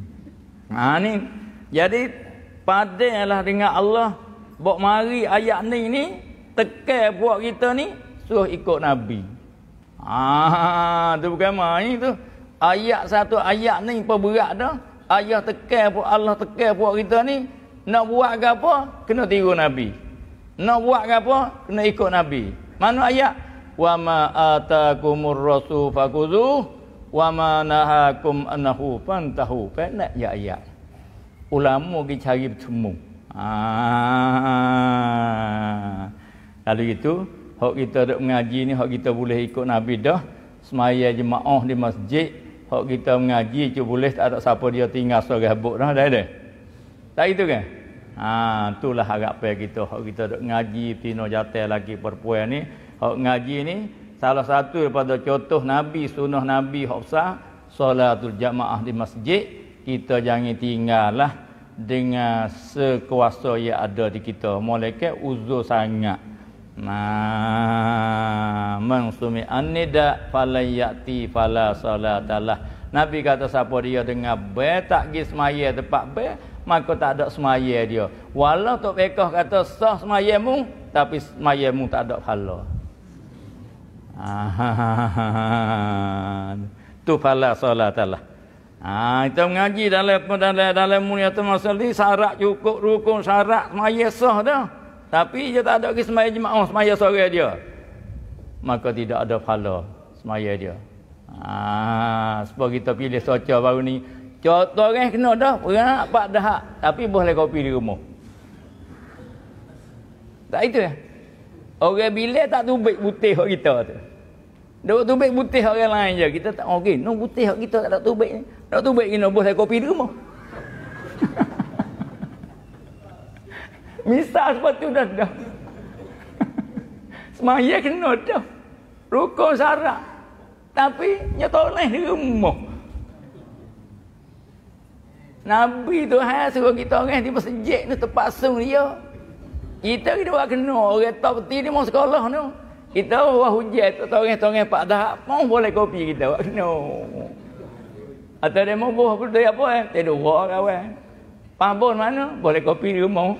Ha ni. Jadi padahlah dengan Allah bok mari ayat ni ni tekan buat kita ni suruh ikut nabi. Ha tu bukan main tu. Ayat satu ayat ni apa berat dah. Ayah tekan buat Allah tekan buat kita ni nak buat apa kena tiru nabi. Nak buat apa kena ikut nabi. Mana ayat? wa ma atakumur rasul fakuzu wa ma nahakum annahu fantahu pendek ya ayat ulama pergi cari bertemu ah lalu itu hok kita dok mengaji ni hok kita boleh ikut nabi dah semaya jemaah di masjid hok kita mengaji tu boleh tak ada siapa dia tinggal sorang habuk dah dah dah tak itu kan ha itulah harapan kita hok kita dok ngaji tino jatel lagi perpuan ni Hak ngaji ni salah satu daripada contoh Nabi sunnah Nabi hak besar solatul jamaah di masjid kita jangan tinggallah dengan sekuasa yang ada di kita malaikat uzur sangat nah man sumi anida falayati fala salatalah nabi kata siapa dia dengan be tak gi semaya tepat be maka tak ada semaya dia walau tok bekah kata sah semayamu tapi semayamu tak ada pahala Tu falah solat Allah. Ha, kita mengaji dalam dalam dalam mulia tu masal syarat cukup rukun syarat semaya sah dah. Tapi dia tak ada lagi semaya jemaah semaya sore dia. Maka tidak ada pahala semaya dia. Ha, sebab kita pilih soca baru ni. Contoh orang eh, kena dah berat pak dah. Tapi boleh kopi di rumah. Tak itu ya? Eh? Orang bila tak tubik putih hak kita tu. Dia tubik putih orang lain je. Kita tak okey. Nung no, putih hak kita tak ada tubik ni. Tak tubik kena bos saya kopi dulu rumah. Misal seperti dah dah. Semaya kena dah. Rukun sarak. Tapi nyata oleh di rumah. Nabi Tuhan suruh kita orang di masjid ni terpaksa dia kita kena buat kena orang tak peti ni mau sekolah ni. Kita buat hujan tu tongeh-tongeh pak dah mau boleh kopi kita buat kena. Atau dia mau buat pun apa eh? Dia ada buah kawan. Pambun mana? Boleh kopi di rumah.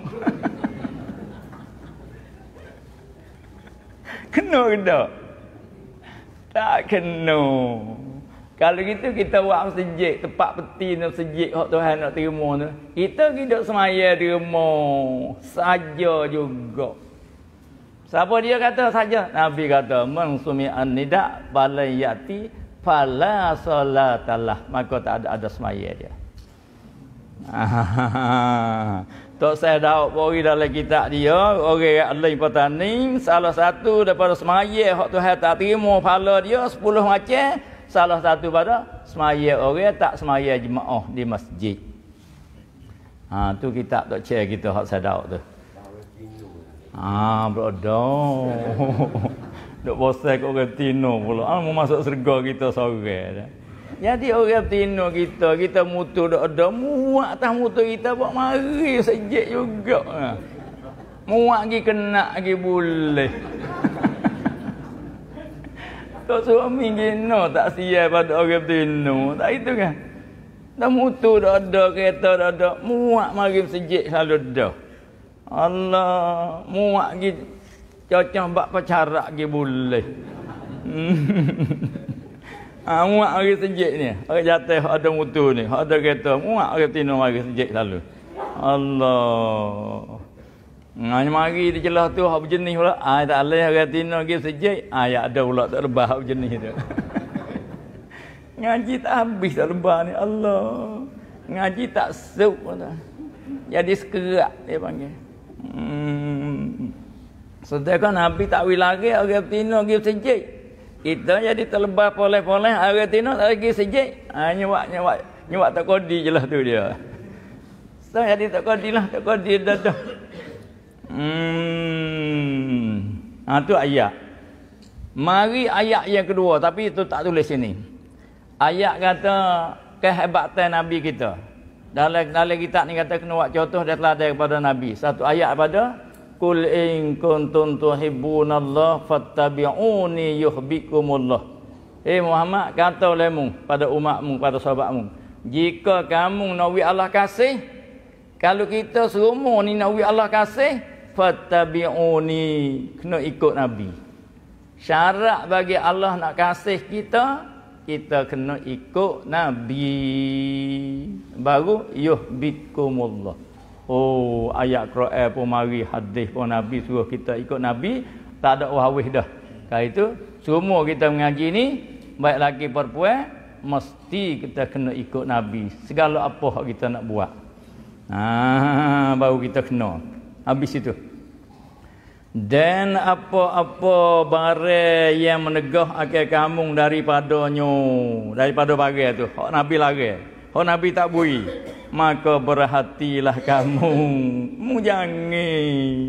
kena kena. Tak kena. Kalau gitu kita buat masjid, tempat peti nak masjid hak Tuhan nak terima tu. Kita kita semaya terima saja juga. Siapa dia kata saja? Nabi kata, "Man sumi'an nida balai yati fala salatalah." Maka tak ada ada semaya dia. Tok saya dah bagi dalam kitab dia, orang yang lain petani, salah satu daripada semaya hak Tuhan tak terima pahala dia 10 macam, salah satu pada semaya orang tak semaya jemaah di masjid. Ha tu kita tak share kita hak sadau tu. Ha bro Dok bosan kau orang tino pula. Ha mau masuk serga kita sore dah. Jadi orang tino kita, kita mutu dok ada muak atas mutu kita buat mari sejek juga. Muak lagi kena lagi boleh. Tak suami gino tak sial pada orang betino. Tak itu kan. Dah mutu dah ada kereta dah ada. Muak mari sejik selalu dah. Allah, muak gitu. Cocok bak pacarak ge boleh. Ah muak hari sejik ni. Hari jatuh ada mutu ni, ada kereta, muak hari betino mari sejik selalu. Allah. Ngaji mari di celah tu hak jenis pula. Ah tak leh hak tino ke sejai. Ah ya ada pula tak rebah hak jenis tu. Ngaji tak habis tak rebah ni Allah. Ngaji tak sup pula. Jadi sekerak dia panggil. Hmm. Sedangkan habis tak wil lagi hak tino ke sejai. Kita jadi terlebah poleh-poleh hak tino tak lagi sejai. Ah nyewak nyewak nyewak tak kodi jelah tu dia. So jadi tak kodilah tak kodi dadah. Hmm. Ha, tu ayat. Mari ayat yang kedua tapi itu tak tulis sini. Ayat kata kehebatan Nabi kita. Dalam dalam kitab ni kata kena buat contoh dia telah ada kepada Nabi. Satu ayat pada Kul in kuntum tuhibbun Allah fattabi'uni yuhibbukumullah. Hei eh, Muhammad kata olehmu pada umatmu pada sahabatmu. Jika kamu nak Allah kasih kalau kita semua ni nak Allah kasih fattabi'uni kena ikut nabi syarat bagi Allah nak kasih kita kita kena ikut nabi baru yuhbitkumullah oh ayat Quran pun mari hadis pun nabi suruh kita ikut nabi tak ada wahwih dah kalau itu semua kita mengaji ni baik laki perempuan mesti kita kena ikut nabi segala apa kita nak buat ha baru kita kena habis itu dan apa-apa barang yang menegah akan kamu daripadanya. Daripada bagai itu. Hak Nabi lagi. Hak Nabi tak bui. Maka berhatilah kamu. Mu jangan.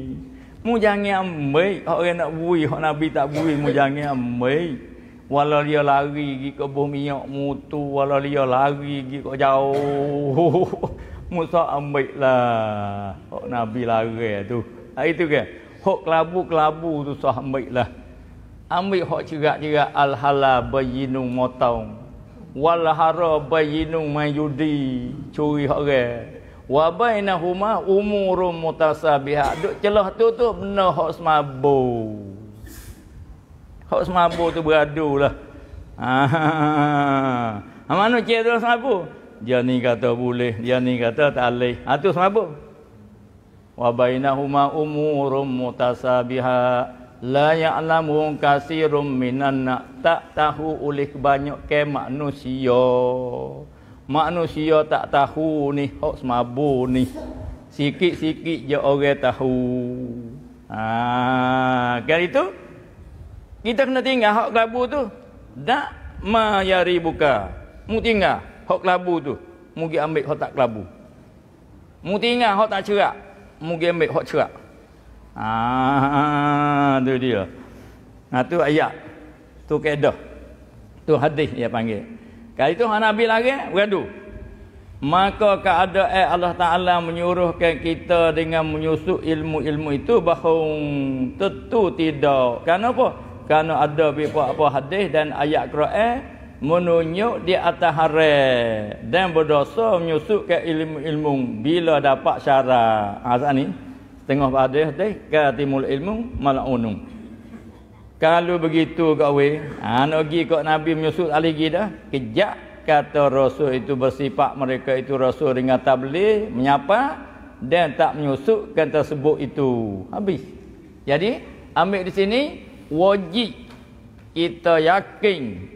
Mu jangan ambil. Hak yang nak bui. Hak Nabi tak bui. Mu jangan ambil. Walau dia lari pergi ke bumi yang mutu. Walau dia lari pergi ke jauh. Musa ambil lah. Hak Nabi lari itu. Ha, itu ke? Okay? Hok labu kelabu tu susah ambil lah. Ambil hok cerak-cerak al-hala bayinu motong. Wal hara bayinu mayudi curi hok ge. Wa bainahuma umurum mutasabihah. Duk celah tu tu benda hok semabu. Hok semabu tu beradu lah. Ha. Ah, Mana cerak semabu? Dia ni kata boleh, dia ni kata tak boleh. Ha tu semabu. وَبَيْنَهُمَا أُمُورٌ مُتَسَابِهَا لَا يَعْلَمُ كَسِيرٌ مِنَنَا Tak tahu ulik banyak ke manusia Manusia tak tahu ni, hok semabu ni Sikit-sikit je orang tahu Ah, kali itu kita kena tinggal hok labu tu. Dak mayari buka. Mu tinggal hok labu tu. Mugi ambil hok tak labu. Mu tinggal hok tak cerak mungkin ambil hot cerak. Ah, tu dia. Nah tu ayat. Tu kaedah. Tu hadis dia panggil. Kali tu Nabi lari beradu. Maka keadaan eh, Allah Ta'ala menyuruhkan kita dengan menyusuk ilmu-ilmu itu bahawa tentu tidak. Kenapa? Kerana ada beberapa hadis dan ayat Quran menunjuk di atas hari dan berdosa menyusup ke ilmu-ilmu bila dapat syarat ha, saat ini setengah pada hati timul ilmu malakunum kalau begitu kau we, ha, nak pergi kau Nabi menyusup alih dah kejap kata Rasul itu bersifat mereka itu Rasul dengan tabligh menyapa dan tak menyusupkan tersebut itu habis jadi ambil di sini wajib kita yakin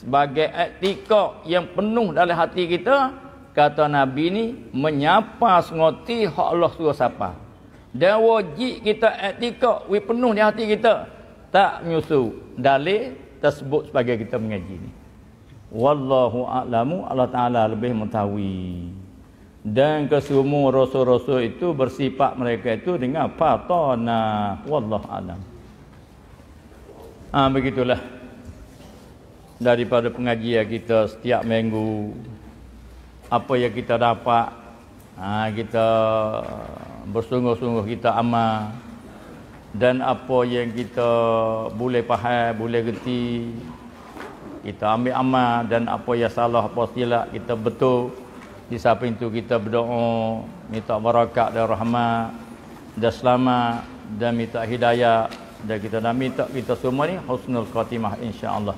sebagai etikok yang penuh dalam hati kita kata nabi ni menyapa sengoti hak Allah suruh sapa dan wajib kita etikok we penuh di hati kita tak menyusu dalil tersebut sebagai kita mengaji ni wallahu a'lamu Allah taala lebih mengetahui dan kesemua rasul-rasul itu bersifat mereka itu dengan patona wallahu a'lam ah ha, begitulah daripada pengajian kita setiap minggu apa yang kita dapat ha, kita bersungguh-sungguh kita amal dan apa yang kita boleh faham, boleh reti kita ambil amal dan apa yang salah, apa silap kita betul di samping itu kita berdoa minta barakat dan rahmat dan selamat dan minta hidayah dan kita dah minta kita semua ni husnul khatimah insya Allah.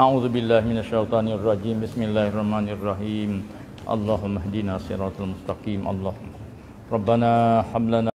A'udzu billahi minasyaitonir rajim. Bismillahirrahmanirrahim. Allahumma hdinas siratal mustaqim. Allahumma. Rabbana hablana